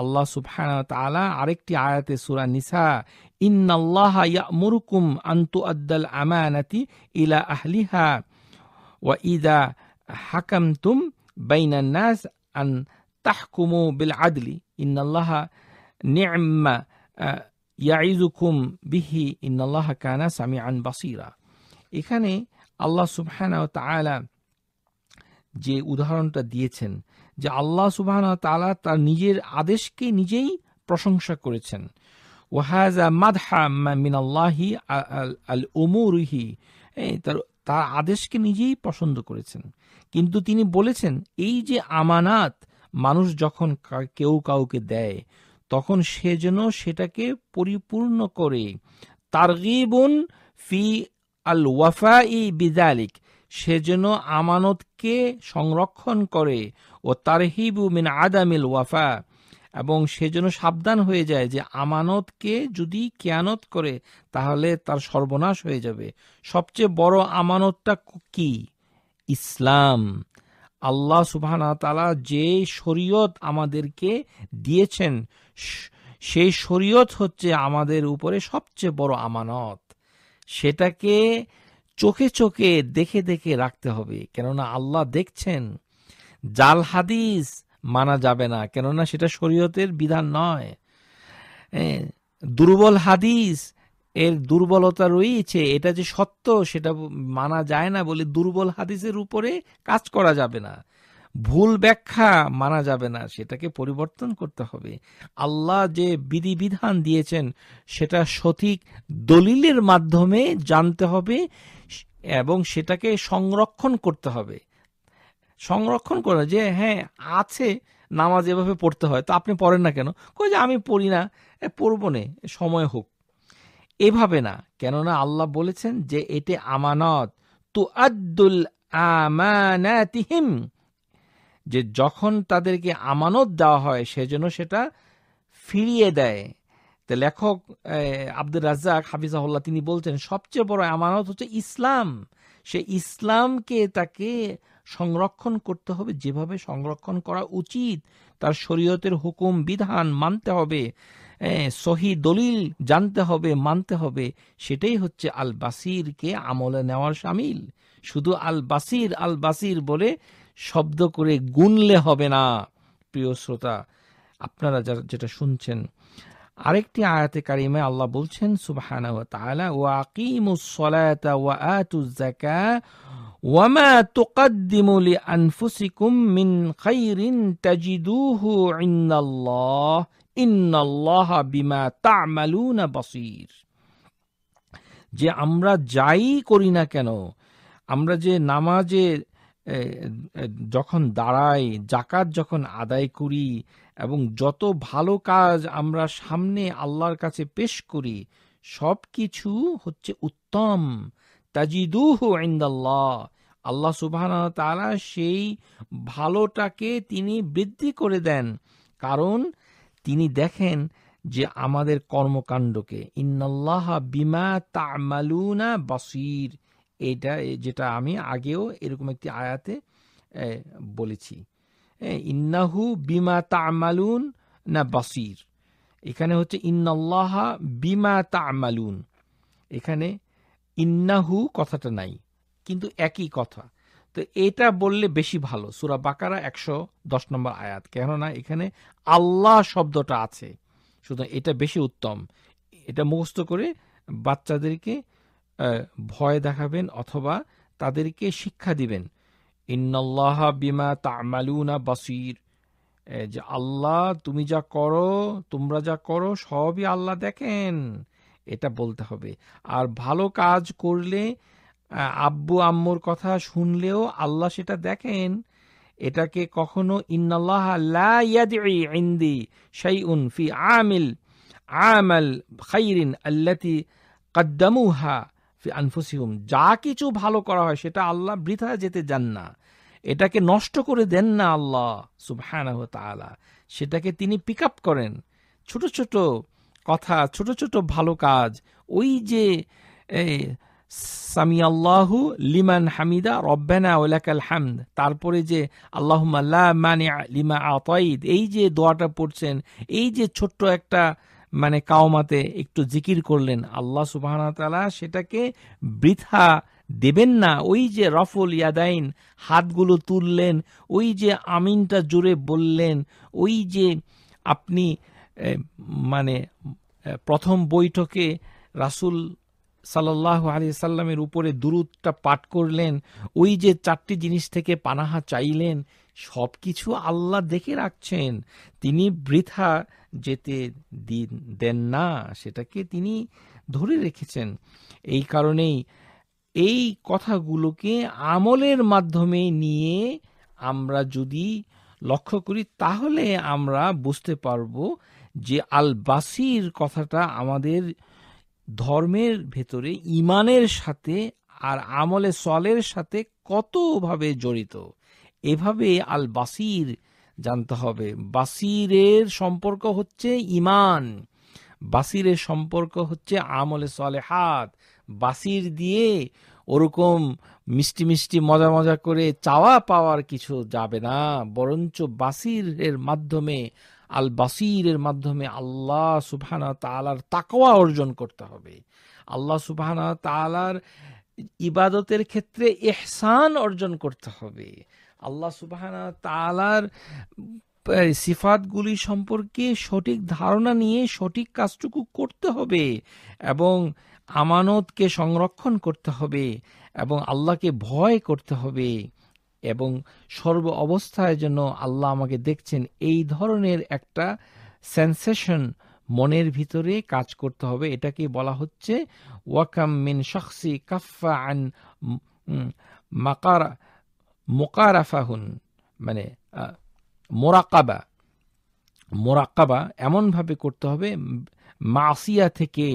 আল্লাহ সুবহান তালা আরেকটি আয়াতে সুরা নিসা ইন্নাল্লাহ ইয়ামুরুকুম আন্তু আদ্দাল আমানাতি ইলা আহলিহা ওয়া ইদা হাকামতুম বাইনান নাস আন তাহকুমু বিল আদলি ইন্নাল্লাহ নি'মা ইয়াইজুকুম বিহি ইন্নাল্লাহ কানা সামিআন বাসীরা এখানে আল্লাহ সুবহানা তালা যে উদাহরণটা দিয়েছেন যে আল্লাহ সুবহানা তালা তার নিজের আদেশকে নিজেই প্রশংসা করেছেন ওয়াহাজা মাদহা আল্লাহি আল ওমরুহি তার তার আদেশকে নিজেই পছন্দ করেছেন কিন্তু তিনি বলেছেন এই যে আমানাত মানুষ যখন কেউ কাউকে দেয় তখন সে যেন সেটাকে পরিপূর্ণ করে তারগিবন ফি আল ওয়াফা ই বিদালিক সে যেন আমানতকে সংরক্ষণ করে ও তার হিবু মিন আদামিল ওয়াফা এবং সে যেন সাবধান হয়ে যায় যে আমানতকে যদি কেয়ানত করে তাহলে তার সর্বনাশ হয়ে যাবে সবচেয়ে বড় আমানতটা কি ইসলাম আল্লাহ সুবাহানা তালা যে শরীয়ত আমাদেরকে দিয়েছেন সেই শরীয়ত হচ্ছে আমাদের উপরে সবচেয়ে বড় আমানত সেটাকে চোখে চোখে দেখে দেখে রাখতে হবে কেননা আল্লাহ দেখছেন জাল হাদিস মানা যাবে না কেননা সেটা শরীয়তের বিধান নয় দুর্বল হাদিস এর দুর্বলতা রয়েছে এটা যে সত্য সেটা মানা যায় না বলে দুর্বল হাদিসের উপরে কাজ করা যাবে না ভুল ব্যাখ্যা মানা যাবে না সেটাকে পরিবর্তন করতে হবে আল্লাহ যে বিধিবিধান দিয়েছেন সেটা সঠিক দলিলের মাধ্যমে জানতে হবে এবং সেটাকে সংরক্ষণ করতে হবে সংরক্ষণ করে যে হ্যাঁ আছে নামাজ এভাবে পড়তে হয় তো আপনি পড়েন না কেন কই যে আমি পড়ি না পড়বো না সময় হোক এভাবে না কেননা আল্লাহ বলেছেন যে এটি আমানত তু আদ্দুল আমানাতিহিম যে যখন তাদেরকে আমানত দেওয়া হয় সেজন্য সেটা ফিরিয়ে দেয় তো লেখক আব্দুর রাজ্জাক হাফিজাহুল্লাহ তিনি বলছেন সবচেয়ে বড় আমানত হচ্ছে ইসলাম সে ইসলামকে তাকে সংরক্ষণ করতে হবে যেভাবে সংরক্ষণ করা উচিত তার শরীয়তের হুকুম বিধান মানতে হবে সহি দলিল জানতে হবে মানতে হবে সেটাই হচ্ছে আল বাসিরকে আমলে নেওয়ার সামিল শুধু আল বাসির আল বাসির বলে শব্দ করে গুনলে হবে না প্রিয় শ্রোতা আপনারা যেটা শুনছেন আরেকটি আয়াতে কারিমে আল্লাহ বলছেন সুবাহানা ওয়া তাআলা ওয়া আকিমুস সালাতা ওয়া আতুজ যাকা ওয়া মা তুকদ্দিমু লি আনফুসিকুম মিন খাইরিন তাজিদুহু ইন্নাল্লাহ ইন্নাল্লাহ বিমা তা'মালুনা বাসীর যে আমরা যাই করি না কেন আমরা যে নামাজে যখন দাঁড়াই জাকাত যখন আদায় করি এবং যত ভালো কাজ আমরা সামনে আল্লাহর কাছে পেশ করি সব কিছু হচ্ছে উত্তম তাজিদুহ ইন্দাল্লাহ আল্লাহ সুবাহ তারা সেই ভালোটাকে তিনি বৃদ্ধি করে দেন কারণ তিনি দেখেন যে আমাদের কর্মকাণ্ডকে ইন্নাল্লাহ বিমা তামালুনা বাসির এটা যেটা আমি আগেও এরকম একটি আয়াতে বলেছি ইন্নাহু বিমা তামালুন না বাসির এখানে হচ্ছে ইন্নাল্লাহা বিমা তামালুন এখানে ইন্নাহু কথাটা নাই কিন্তু একই কথা তো এটা বললে বেশি ভালো সুরা বাকারা একশো দশ নম্বর আয়াত কেননা এখানে আল্লাহ শব্দটা আছে সুতরাং এটা বেশি উত্তম এটা মুখস্থ করে বাচ্চাদেরকে ভয় দেখাবেন অথবা তাদেরকে শিক্ষা দিবেন ইন্নল্লাহ বিমা তামালুনা বাসির যে আল্লাহ তুমি যা করো তোমরা যা করো সবই আল্লাহ দেখেন এটা বলতে হবে আর ভালো কাজ করলে আব্বু আম্মুর কথা শুনলেও আল্লাহ সেটা দেখেন এটাকে কখনো ইন্নাল্লাহ লা ইয়াদি ইন্দি শাইউন ফি আমিল আমাল খাইরিন আল্লাতি কদ্দামুহা ফি আনফুসিহুম যা কিছু ভালো করা হয় সেটা আল্লাহ বৃথা যেতে যান না এটাকে নষ্ট করে দেন না আল্লাহ সুবহানাহু সেটাকে তিনি পিক আপ করেন ছোট ছোট কথা ছোট ছোট ভালো কাজ ওই যে সামি আল্লাহ লিমান হামিদা রব্বানা ওলাকাল হামদ তারপরে যে আল্লাহ মানে লিমা আতঈদ এই যে দোয়াটা পড়ছেন এই যে ছোট্ট একটা মানে কাওমাতে একটু জিকির করলেন আল্লাহ সুবাহ সেটাকে বৃথা দেবেন না ওই যে রফল ইয়াদাইন হাতগুলো তুললেন ওই যে আমিনটা জোরে বললেন ওই যে আপনি মানে প্রথম বৈঠকে রাসুল সাল্লাহ আলি সাল্লামের উপরে দূরত্বটা পাঠ করলেন ওই যে চারটি জিনিস থেকে পানাহা চাইলেন সব কিছু আল্লাহ দেখে রাখছেন তিনি বৃথা যেতে দেন না সেটাকে তিনি ধরে রেখেছেন এই কারণেই এই কথাগুলোকে আমলের মাধ্যমে নিয়ে আমরা যদি লক্ষ্য করি তাহলে আমরা বুঝতে পারব যে আল বাসির কথাটা আমাদের ধর্মের ভেতরে ইমানের সাথে আর আমলে সলের সাথে কতভাবে জড়িত এভাবে আল বাসির জানতে হবে বাসিরের সম্পর্ক হচ্ছে ইমান বাসিরের সম্পর্ক হচ্ছে আমলে সলে হাত বাসির দিয়ে ওরকম মিষ্টি মিষ্টি মজা মজা করে চাওয়া পাওয়ার কিছু যাবে না বরঞ্চ বাসিরের মাধ্যমে আল বাসিরের মাধ্যমে আল্লাহ সুবহানা তালার তাকওয়া অর্জন করতে হবে আল্লাহ সুবহানা তালার ইবাদতের ক্ষেত্রে এহসান অর্জন করতে হবে আল্লাহ সুবাহান তালার সিফাতগুলি সম্পর্কে সঠিক ধারণা নিয়ে সঠিক কাজটুকু করতে হবে এবং আমানতকে সংরক্ষণ করতে হবে এবং আল্লাহকে ভয় করতে হবে এবং সর্ব অবস্থায় জন্য আল্লাহ আমাকে দেখছেন এই ধরনের একটা সেন্সেশন মনের ভিতরে কাজ করতে হবে এটাকে বলা হচ্ছে ওয়াকাম মিন শখসি কাফা আন মাকারা হুন মানে মোরাকাবা মোরাকাবা এমনভাবে করতে হবে মাসিয়া থেকে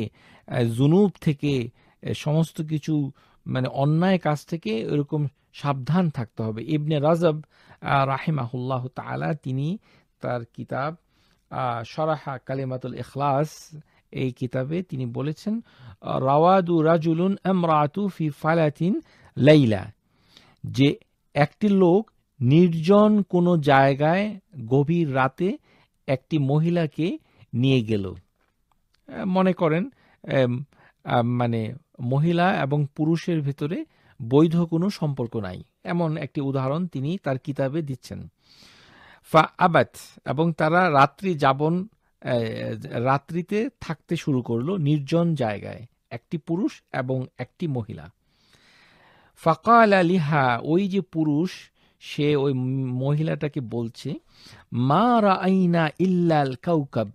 জুনুব থেকে সমস্ত কিছু মানে অন্যায় কাজ থেকে এরকম সাবধান থাকতে হবে ইবনে রাজব রাহেমাহুল্লাহ তালা তিনি তার কিতাব সরাহা কালিমাতুল এখলাস এই কিতাবে তিনি বলেছেন রাওয়াদু রাজুলুন আমরাতু ফি ফালাতিন লাইলা যে একটি লোক নির্জন কোনো জায়গায় গভীর রাতে একটি মহিলাকে নিয়ে গেল মনে করেন মানে মহিলা এবং পুরুষের ভেতরে বৈধ কোনো সম্পর্ক নাই এমন একটি উদাহরণ তিনি তার কিতাবে দিচ্ছেন ফা আবাত এবং তারা রাত্রি যাবন রাত্রিতে থাকতে শুরু করলো নির্জন জায়গায় একটি পুরুষ এবং একটি মহিলা ফাকাল আলিহা ওই যে পুরুষ সে ওই মহিলাটাকে বলছে মা আইনা ইল্লাল কাউকাব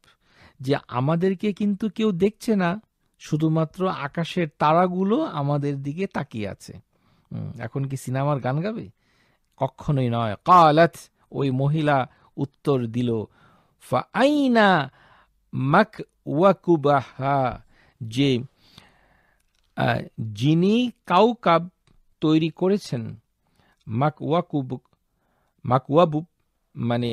যে আমাদেরকে কিন্তু কেউ দেখছে না শুধুমাত্র আকাশের তারাগুলো আমাদের দিকে তাকিয়ে আছে এখন কি সিনেমার গান গাবে কখনোই নয় কালাত ওই মহিলা উত্তর দিল ফা আইনা মাক ওয়াকুবাহা যে যিনি কাউকাব তৈরি করেছেন মাকুয়াকুব মাকুয়াবুব মানে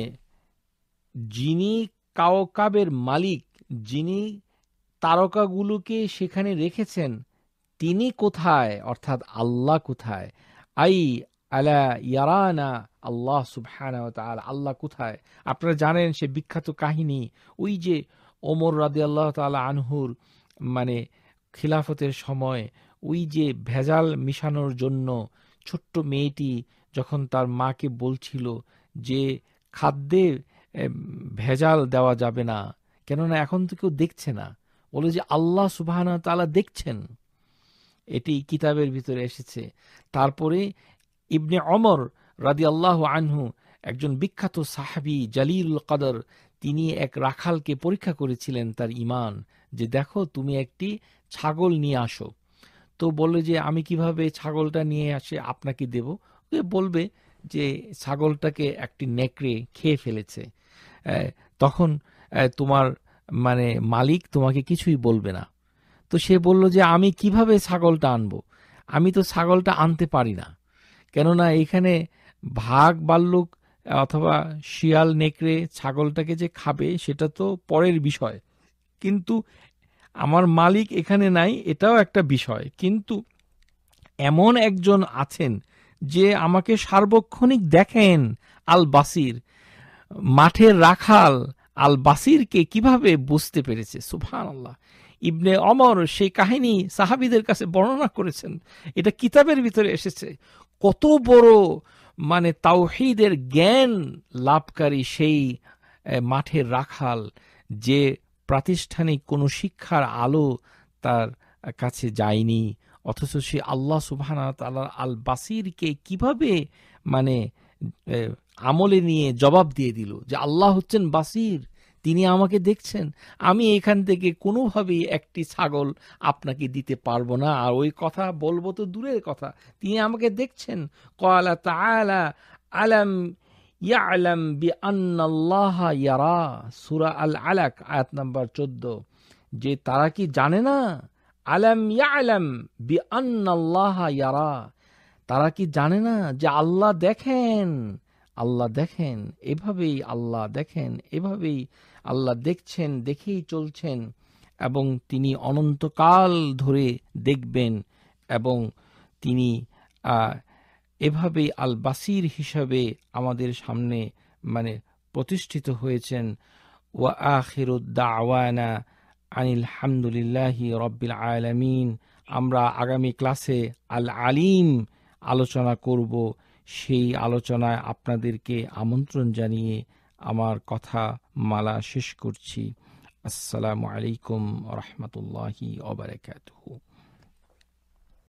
যিনি কাওকাবের মালিক যিনি তারকাগুলোকে সেখানে রেখেছেন তিনি কোথায় অর্থাৎ আল্লাহ কোথায় আই আলা ইয়ারানা আল্লাহ সুবহান আল্লাহ কোথায় আপনারা জানেন সে বিখ্যাত কাহিনী ওই যে ওমর রাদি আল্লাহ তালা আনহুর মানে খিলাফতের সময় ওই যে ভেজাল মিশানোর জন্য ছোট্ট মেয়েটি যখন তার মাকে বলছিল যে খাদ্যে ভেজাল দেওয়া যাবে না কেননা এখন তো কেউ দেখছে না বলে যে আল্লাহ সুবাহানা তালা দেখছেন এটি কিতাবের ভিতরে এসেছে তারপরে ইবনে অমর রাদি আল্লাহ আনহু একজন বিখ্যাত সাহাবি জালিল কাদর তিনি এক রাখালকে পরীক্ষা করেছিলেন তার ইমান যে দেখো তুমি একটি ছাগল নিয়ে আসো তো বলে যে আমি কিভাবে ছাগলটা নিয়ে আসে আপনাকে দেব ওকে বলবে যে ছাগলটাকে একটি নেকড়ে খেয়ে ফেলেছে তখন তোমার মানে মালিক তোমাকে কিছুই বলবে না তো সে বলল যে আমি কিভাবে ছাগলটা আনব আমি তো ছাগলটা আনতে পারি না কেননা এখানে ভাগ বাল্লুক অথবা শিয়াল নেকড়ে ছাগলটাকে যে খাবে সেটা তো পরের বিষয় কিন্তু আমার মালিক এখানে নাই এটাও একটা বিষয় কিন্তু এমন একজন আছেন যে আমাকে সার্বক্ষণিক দেখেন আল বাসির মাঠের রাখাল আল বাসিরকে কিভাবে বুঝতে পেরেছে সুফান আল্লাহ ইবনে অমর সেই কাহিনী সাহাবিদের কাছে বর্ণনা করেছেন এটা কিতাবের ভিতরে এসেছে কত বড় মানে তাওহিদের জ্ঞান লাভকারী সেই মাঠের রাখাল যে প্রাতিষ্ঠানিক কোনো শিক্ষার আলো তার কাছে যায়নি অথচ সে আল্লাহ সুবাহানা তাল্লাহ আল বাসিরকে কিভাবে মানে আমলে নিয়ে জবাব দিয়ে দিল যে আল্লাহ হচ্ছেন বাসির তিনি আমাকে দেখছেন আমি এখান থেকে কোনোভাবেই একটি ছাগল আপনাকে দিতে পারবো না আর ওই কথা বলবো তো দূরের কথা তিনি আমাকে দেখছেন কলা তা আলা আলাম ইয়ালাম বি আন্নাল্লাহ ইয়ারা সুরা আল আলাক আয়াত নাম্বার চোদ্দ যে তারা কি জানে না আলাম ইয়ালাম বি আন্নাল্লাহ ইয়ারা তারা কি জানে না যে আল্লাহ দেখেন আল্লাহ দেখেন এভাবেই আল্লাহ দেখেন এভাবেই আল্লাহ দেখছেন দেখেই চলছেন এবং তিনি অনন্তকাল ধরে দেখবেন এবং তিনি আহ এভাবে আল বাসির হিসাবে আমাদের সামনে মানে প্রতিষ্ঠিত হয়েছেন ওয়া আখিরুদ্দাওয়ানা আনিল হামদুলিল্লাহি রব্বিল আলামিন আমরা আগামী ক্লাসে আল আলিম আলোচনা করব সেই আলোচনায় আপনাদেরকে আমন্ত্রণ জানিয়ে আমার কথা মালা শেষ করছি আসসালামু আলাইকুম রহমতুল্লাহি ওবরাকাতুহু